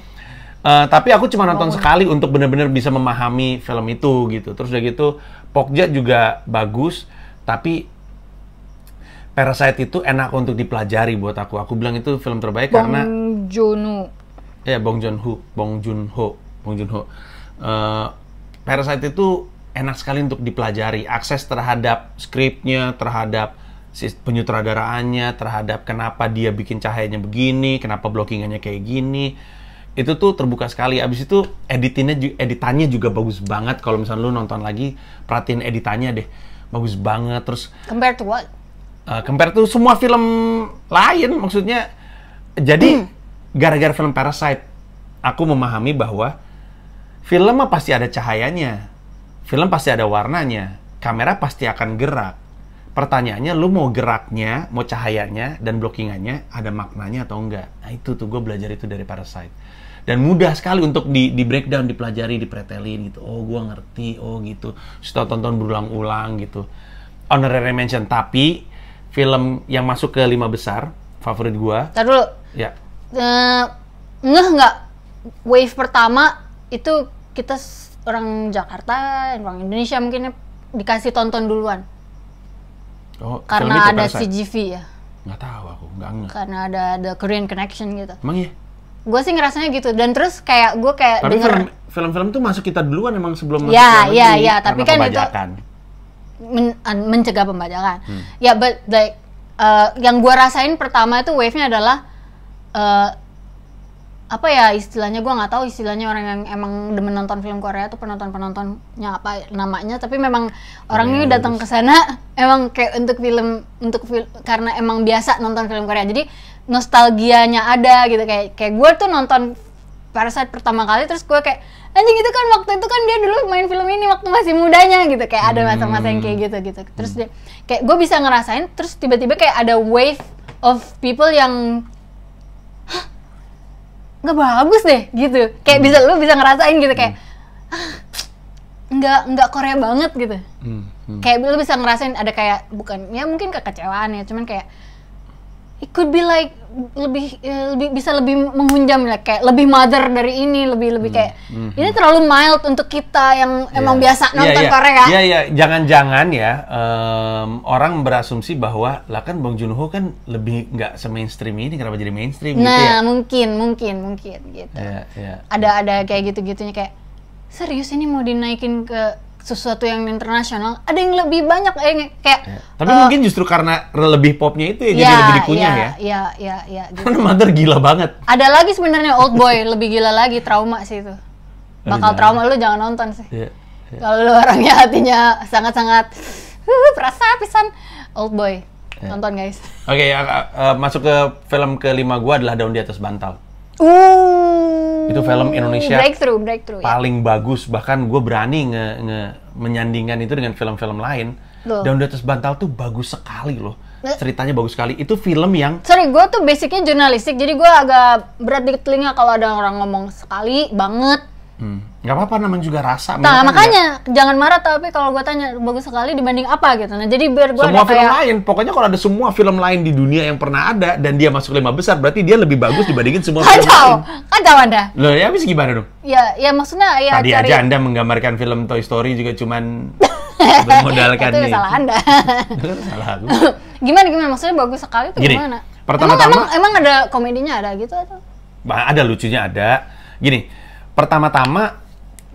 Eh, tapi aku cuma nonton oh. sekali untuk benar-benar bisa memahami film itu gitu. Terus udah gitu, Pokja juga bagus, tapi Parasite itu enak untuk dipelajari buat aku. Aku bilang itu film terbaik Bong karena Joon-ho. Ya, Bong Joon-ho, Bong Joon-ho, Bong Joon-ho. Uh, Parasite itu enak sekali untuk dipelajari. Akses terhadap skripnya, terhadap penyutradaraannya, terhadap kenapa dia bikin cahayanya begini, kenapa blockingannya kayak gini itu tuh terbuka sekali abis itu editinnya editannya juga bagus banget kalau misalnya lu nonton lagi perhatiin editannya deh bagus banget terus compare to what uh, compare to semua film lain maksudnya jadi hmm. gara-gara film Parasite aku memahami bahwa film mah pasti ada cahayanya film pasti ada warnanya kamera pasti akan gerak pertanyaannya lu mau geraknya, mau cahayanya dan blockingannya ada maknanya atau enggak. Nah, itu tuh gue belajar itu dari Parasite dan mudah sekali untuk di, di breakdown dipelajari dipretelin gitu oh gua ngerti oh gitu setelah tonton berulang-ulang gitu honorary mention tapi film yang masuk ke lima besar favorit gua. Tadi dulu ya uh, ngeh nggak wave pertama itu kita orang Jakarta orang Indonesia mungkin ya, dikasih tonton duluan Oh, karena ada CGV ya. Nggak tahu aku, nggak ngeh. Karena ada ada Korean Connection gitu. Emang ya gue sih ngerasanya gitu dan terus kayak gue kayak tapi denger film-film tuh masuk kita duluan emang sebelum ya, ya ya ya tapi kan pembajakan. itu men mencegah pembajakan hmm. ya yeah, but like uh, yang gue rasain pertama itu wave-nya adalah uh, apa ya istilahnya gue nggak tahu istilahnya orang yang emang demen nonton film Korea tuh penonton penontonnya apa namanya tapi memang orangnya ini datang ke sana emang kayak untuk film untuk film karena emang biasa nonton film Korea jadi nostalgianya ada gitu kayak kayak gue tuh nonton Parasite pertama kali terus gue kayak anjing itu kan waktu itu kan dia dulu main film ini waktu masih mudanya gitu kayak ada hmm. masa-masa yang kayak gitu gitu terus dia kayak gue bisa ngerasain terus tiba-tiba kayak ada wave of people yang nggak bagus deh gitu kayak bisa lu bisa ngerasain gitu kayak nggak nggak Korea banget gitu hmm, hmm. kayak lu bisa ngerasain ada kayak bukan ya mungkin kekecewaan ya cuman kayak it could be like lebih ya, lebih bisa lebih menghunjam ya kayak lebih mother dari ini lebih lebih hmm. kayak mm -hmm. ini terlalu mild untuk kita yang yeah. emang biasa iya, nonton yeah, yeah. Korea. Iya yeah, iya yeah. jangan-jangan ya um, orang berasumsi bahwa lah kan Bong Joon-ho kan lebih nggak se mainstream ini kenapa jadi mainstream nah, gitu ya. Nah, mungkin mungkin mungkin gitu. Yeah, yeah. Ada ada kayak gitu-gitunya kayak serius ini mau dinaikin ke sesuatu yang internasional ada yang lebih banyak eh, kayak ya. tapi uh, mungkin justru karena lebih popnya itu ya, ya jadi lebih dikunyah ya ya ya ya, ya gitu. mother gila banget ada lagi sebenarnya old boy lebih gila lagi trauma sih itu bakal Aduh, trauma lu jangan nonton sih ya, ya. kalau lu orangnya hatinya sangat sangat uh, perasa pisan old boy ya. nonton guys oke okay, ya, uh, masuk ke film kelima gua adalah daun di atas bantal uh itu film hmm, Indonesia breakthrough, breakthrough, ya. paling ya. bagus bahkan gue berani nge, nge menyandingkan itu dengan film-film lain loh. Daun di atas bantal tuh bagus sekali loh eh. ceritanya bagus sekali itu film yang sorry gue tuh basicnya jurnalistik jadi gue agak berat di telinga kalau ada orang ngomong sekali banget Hmm. Gak apa-apa namanya juga rasa. Nah, makanya ya. jangan marah tapi kalau gue tanya bagus sekali dibanding apa gitu. Nah, jadi biar gue Semua film kayak... lain, pokoknya kalau ada semua film lain di dunia yang pernah ada dan dia masuk lima besar, berarti dia lebih bagus dibandingin semua Kacau. film lain. Kacau Anda. Loh, ya habis gimana dong? Ya, ya maksudnya ya Tadi cari... aja Anda menggambarkan film Toy Story juga cuman bermodalkan Itu nih. salah Anda. Kan salah aku. gimana gimana maksudnya bagus sekali itu Gini, gimana? Pertama-tama emang, emang, emang ada komedinya ada gitu atau? ada lucunya ada. Gini, pertama-tama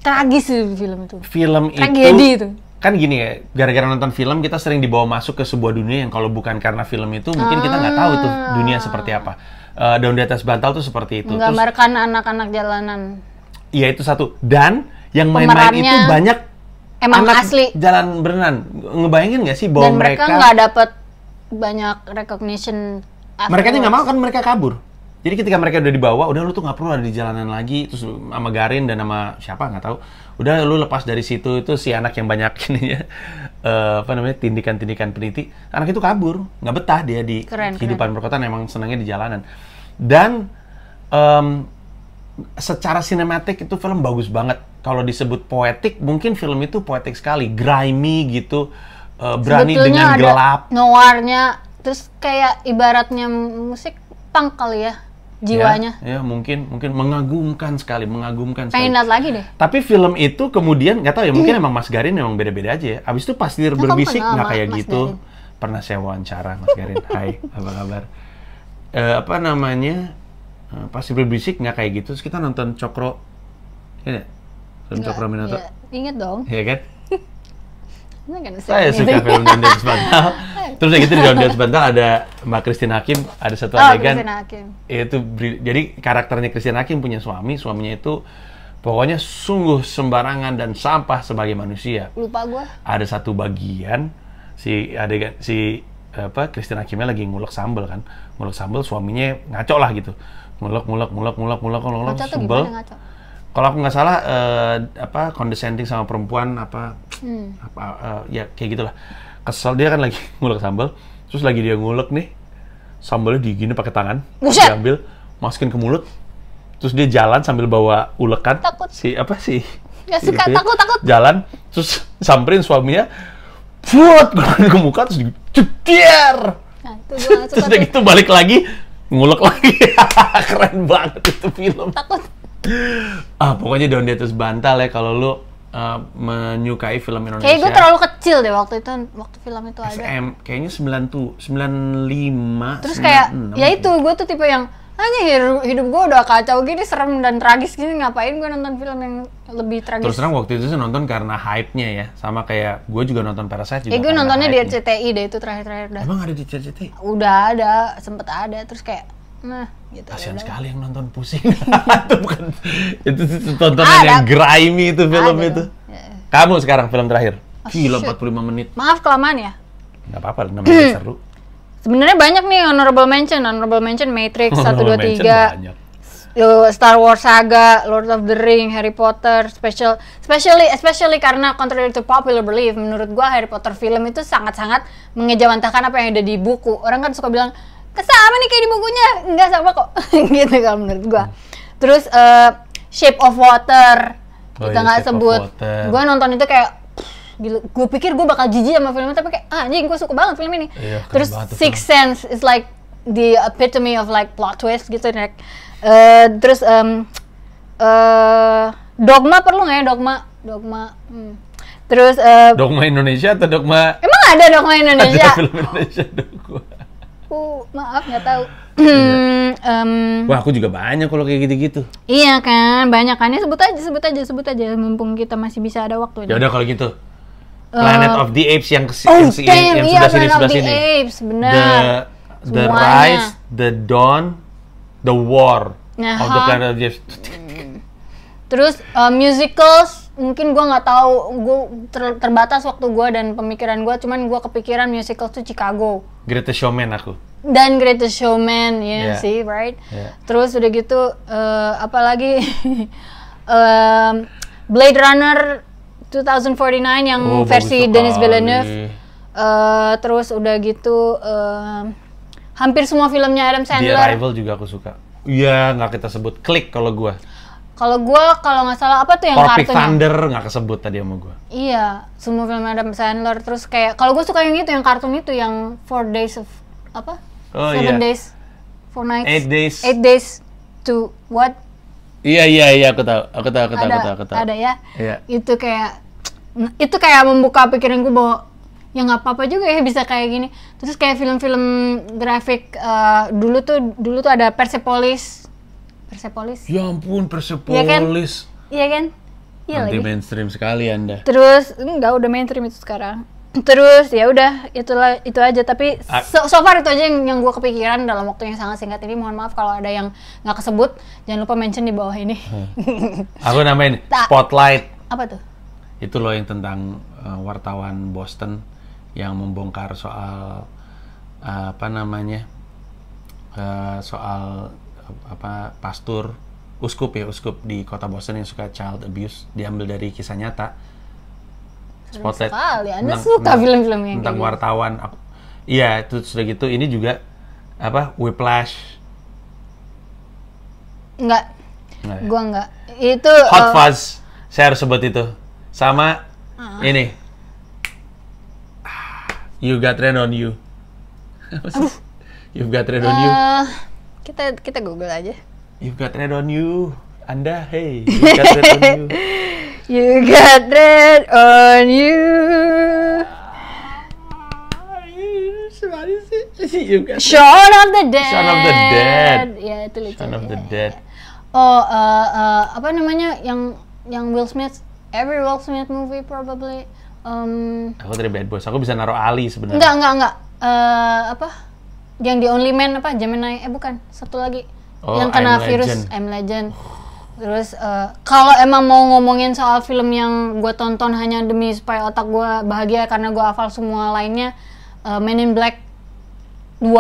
tragis sih film itu. Film Tragedi itu, itu. Kan gini ya, gara-gara nonton film kita sering dibawa masuk ke sebuah dunia yang kalau bukan karena film itu mungkin kita nggak tahu tuh ah. dunia seperti apa. Uh, daun di atas bantal tuh seperti itu. Menggambarkan anak-anak jalanan. Iya itu satu. Dan yang main-main itu banyak emang anak asli jalan berenan Ngebayangin nggak sih bahwa Dan mereka nggak dapat banyak recognition. Mereka ini nggak mau kan mereka kabur jadi ketika mereka udah dibawa, udah lu tuh nggak perlu ada di jalanan lagi, terus sama Garin dan sama siapa nggak tahu. Udah lu lepas dari situ itu si anak yang banyak ini ya, uh, eh, apa namanya tindikan-tindikan peniti. Anak itu kabur, nggak betah dia di keren, kehidupan perkotaan, emang senangnya di jalanan. Dan um, secara sinematik itu film bagus banget. Kalau disebut poetik, mungkin film itu poetik sekali, grimy gitu, uh, berani Sebetulnya dengan ada gelap. Noirnya, terus kayak ibaratnya musik punk kali ya jiwanya. Ya, ya mungkin mungkin mengagumkan sekali, mengagumkan Pengen sekali. Pengen lagi deh. Tapi film itu kemudian nggak tahu ya, mungkin iya. emang Mas Garin memang beda-beda aja ya. Abis itu pasti nah, berbisik nggak kayak Mas gitu. Garin. Pernah saya wawancara Mas Garin. Hai, apa kabar? E, apa namanya? E, eh, pasti berbisik nggak kayak gitu. Terus kita nonton Cokro. Ya, Film Cokro minato Ya, ingat dong. Iya kan? Saya suka film Daun di bantal. Terus gitu di Daun di bantal ada Mbak Christine Hakim, ada satu oh, adegan. Hakim. Itu jadi karakternya Christine Hakim punya suami, suaminya itu pokoknya sungguh sembarangan dan sampah sebagai manusia. Lupa gue. Ada satu bagian si adegan si apa Christine Hakimnya lagi ngulek sambel kan, ngulek sambel suaminya ngaco lah gitu, ngulek ngulek ngulek ngulek ngulek ngulek, ngulek sambel. Ngaco? kalau aku nggak salah uh, apa condescending sama perempuan apa hmm. apa uh, ya kayak gitulah kesel dia kan lagi ngulek sambal terus lagi dia ngulek nih sambalnya digini pakai tangan Buset. diambil masukin ke mulut terus dia jalan sambil bawa ulekan takut. si apa sih Gak si suka, itu, ya? takut, takut. Jalan, terus samperin suaminya, buat gue ke muka, terus cedir. Nah, terus udah gitu balik lagi, ngulek lagi. Keren banget itu film. Takut ah pokoknya daun di atas bantal ya kalau lu uh, menyukai film Indonesia. Kayak gue terlalu kecil deh waktu itu waktu film itu SM, ada. SM kayaknya sembilan tuh lima Terus kayak ya itu gue tuh tipe yang hanya hidup, gue udah kacau gini serem dan tragis gini ngapain gue nonton film yang lebih tragis terus terang waktu itu sih nonton karena hype-nya ya sama kayak gue juga nonton Parasite juga ya, gue nontonnya di RCTI deh itu terakhir-terakhir udah emang ada di RCTI? udah ada sempet ada terus kayak Nah, gitu. Kasihan ya sekali yang nonton pusing. itu bukan itu, itu tontonan ah, yang grimy itu film ah, itu. Ya, ya. Kamu sekarang film terakhir. Oh, Gila 45 menit. Maaf kelamaan ya. Enggak apa-apa, namanya seru. Sebenarnya banyak nih honorable mention, honorable mention Matrix 2 3. Star Wars saga, Lord of the Ring, Harry Potter, special, especially, especially karena contrary to popular belief, menurut gua Harry Potter film itu sangat-sangat mengejawantahkan apa yang ada di buku. Orang kan suka bilang, sama nih kayak di bukunya nggak sama kok gitu kalau menurut gua terus uh, Shape of Water oh, kita iya, nggak iya, sebut gue nonton itu kayak gue pikir gue bakal jijik sama filmnya tapi kayak ah, anjing gue suka banget film ini iya, terus Six Sense is like the epitome of like plot twist gitu nek uh, eh, terus um, uh, dogma perlu nggak ya dogma dogma hmm. terus uh, dogma Indonesia atau dogma emang ada dogma Indonesia ada film Indonesia dogma aku maaf nggak tahu. um, Wah aku juga banyak kalau kayak gitu-gitu. Iya kan, banyak kan ya sebut aja, sebut aja, sebut aja. Mumpung kita masih bisa ada waktu. Ya udah kalau gitu. Eh, Planet of the Apes yang kesini oh, yang, yang, iya, sudah sini sudah sini. Apes, benar. The, the rise, the dawn, the war -huh. of the Planet of the Apes. Terus uh, musicals mungkin gue nggak tahu gue ter terbatas waktu gue dan pemikiran gue cuman gue kepikiran musical tuh Chicago Greatest Showman aku dan Greatest Showman ya yeah, yeah. sih right yeah. terus udah gitu uh, eh, apalagi um, Blade Runner 2049 yang oh, versi Denis Villeneuve uh, terus udah gitu uh, hampir semua filmnya Adam Sandler The Arrival juga aku suka Iya, nggak kita sebut klik kalau gue kalau gue kalau nggak salah apa tuh yang Tropic kartunya? Thunder nggak kesebut tadi sama gue. Iya, semua film Adam Sandler terus kayak kalau gue suka yang itu yang kartun itu yang Four Days of apa? Oh, Seven iya. Days, Four Nights. Eight Days. Eight Days to what? Iya iya iya aku tahu aku tahu aku tahu ada, aku tahu, aku tahu. Ada ya? Iya. Itu kayak itu kayak membuka pikiranku bahwa ya nggak apa-apa juga ya bisa kayak gini terus kayak film-film grafik uh, dulu tuh dulu tuh ada Persepolis Persepolis. Ya ampun, Persepolis. Iya kan? Iya kan? Iya Anti lagi. mainstream sekali Anda. Terus enggak udah mainstream itu sekarang. Terus ya udah itulah itu aja tapi so, so far itu aja yang, yang gue kepikiran dalam waktu yang sangat singkat ini mohon maaf kalau ada yang nggak kesebut jangan lupa mention di bawah ini. Hmm. Aku namain spotlight. Apa tuh? Itu loh yang tentang uh, wartawan Boston yang membongkar soal uh, apa namanya uh, soal apa pastor uskup ya uskup di kota Boston yang suka child abuse diambil dari kisah nyata spotlight anda tentang, suka film-film yang tentang gitu? wartawan aku, iya itu sudah gitu ini juga apa whiplash nggak nah, gua enggak. itu hot uh, fuzz saya harus sebut itu sama uh, ini you got rain on you You got rain uh, on you eh, kita kita Google aja. You've got red on you. Anda, hey, you got red on you. you got red on you. you got Shaun of the Dead. Shaun of the Dead. Ya itu lucu. Shaun of the ya, ya, Dead. Ya. Oh, uh, uh, apa namanya yang yang Will Smith? Every Will Smith movie probably. Um, aku dari Bad Boys. Aku bisa naruh Ali sebenarnya. Enggak, enggak, enggak. Uh, apa? yang di Only Man apa Gemini eh bukan satu lagi oh, yang kena I'm virus Legend. I'm Legend terus uh, kalau emang mau ngomongin soal film yang gue tonton hanya demi supaya otak gue bahagia karena gue hafal semua lainnya uh, Men in Black 2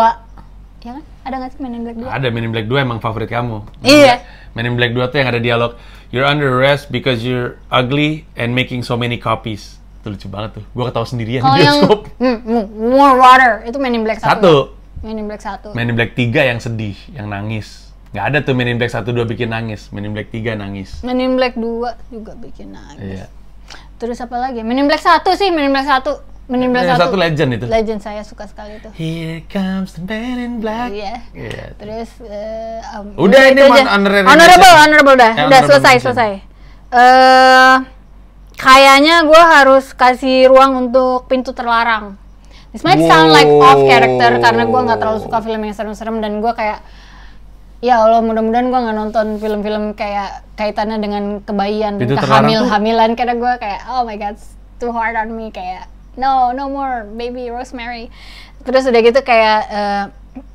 ya kan ada nggak sih Men in Black 2? Ada Men in Black 2 emang favorit kamu. Iya. Men in Black 2 tuh yang ada dialog You're under arrest because you're ugly and making so many copies. Itu lucu banget tuh. Gue ketawa sendirian Kalo di bioskop. Yang, mm, mm, more Water itu Men in Black 1. Satu. Men in Black 1. Men in Black 3 yang sedih, yang nangis. Gak ada tuh Men in Black 1 2 bikin nangis. Men in Black 3 nangis. Men in Black 2 juga bikin nangis. Iya. Terus apa lagi? Men in Black 1 sih, Men in Black 1. Men in Black, Men in Black 1. 1 legend itu. Legend saya suka sekali itu. Here comes the Men in Black. Iya. Yeah. yeah. Terus uh, um, udah ini aja. honorable honorable, honorable udah. Eh, udah selesai, mention. selesai. uh, kayaknya gue harus kasih ruang untuk pintu terlarang. This might sound like off character karena gue nggak terlalu suka film yang serem-serem dan gue kayak ya Allah mudah-mudahan gue nggak nonton film-film kayak kaitannya dengan kebayian kehamil-hamilan karena gue kayak oh my god too hard on me kayak no no more baby Rosemary terus udah gitu kayak uh,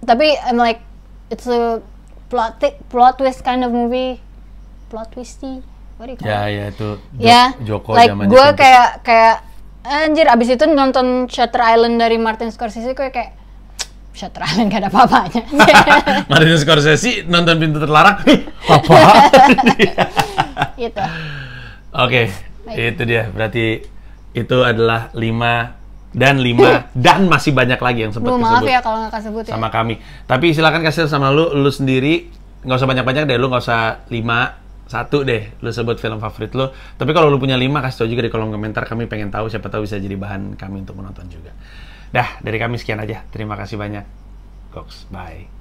tapi I'm like it's a plot plot twist kind of movie plot twisty what do you call Ya ya itu ya, jo- yeah, Joko like gue kayak kayak anjir abis itu nonton Shutter Island dari Martin Scorsese gue kayak Shutter Island gak ada apa-apanya Martin Scorsese nonton pintu terlarang apa itu oke itu dia berarti itu adalah lima dan lima dan masih banyak lagi yang sempat kesebut. Maaf ya kalau nggak kesebut ya. sama ya. kami. Tapi silakan kasih sama lu lu sendiri nggak usah banyak-banyak deh lu nggak usah lima satu deh lu sebut film favorit lu tapi kalau lu punya lima kasih tau juga di kolom komentar kami pengen tahu siapa tahu bisa jadi bahan kami untuk menonton juga dah dari kami sekian aja terima kasih banyak Cox bye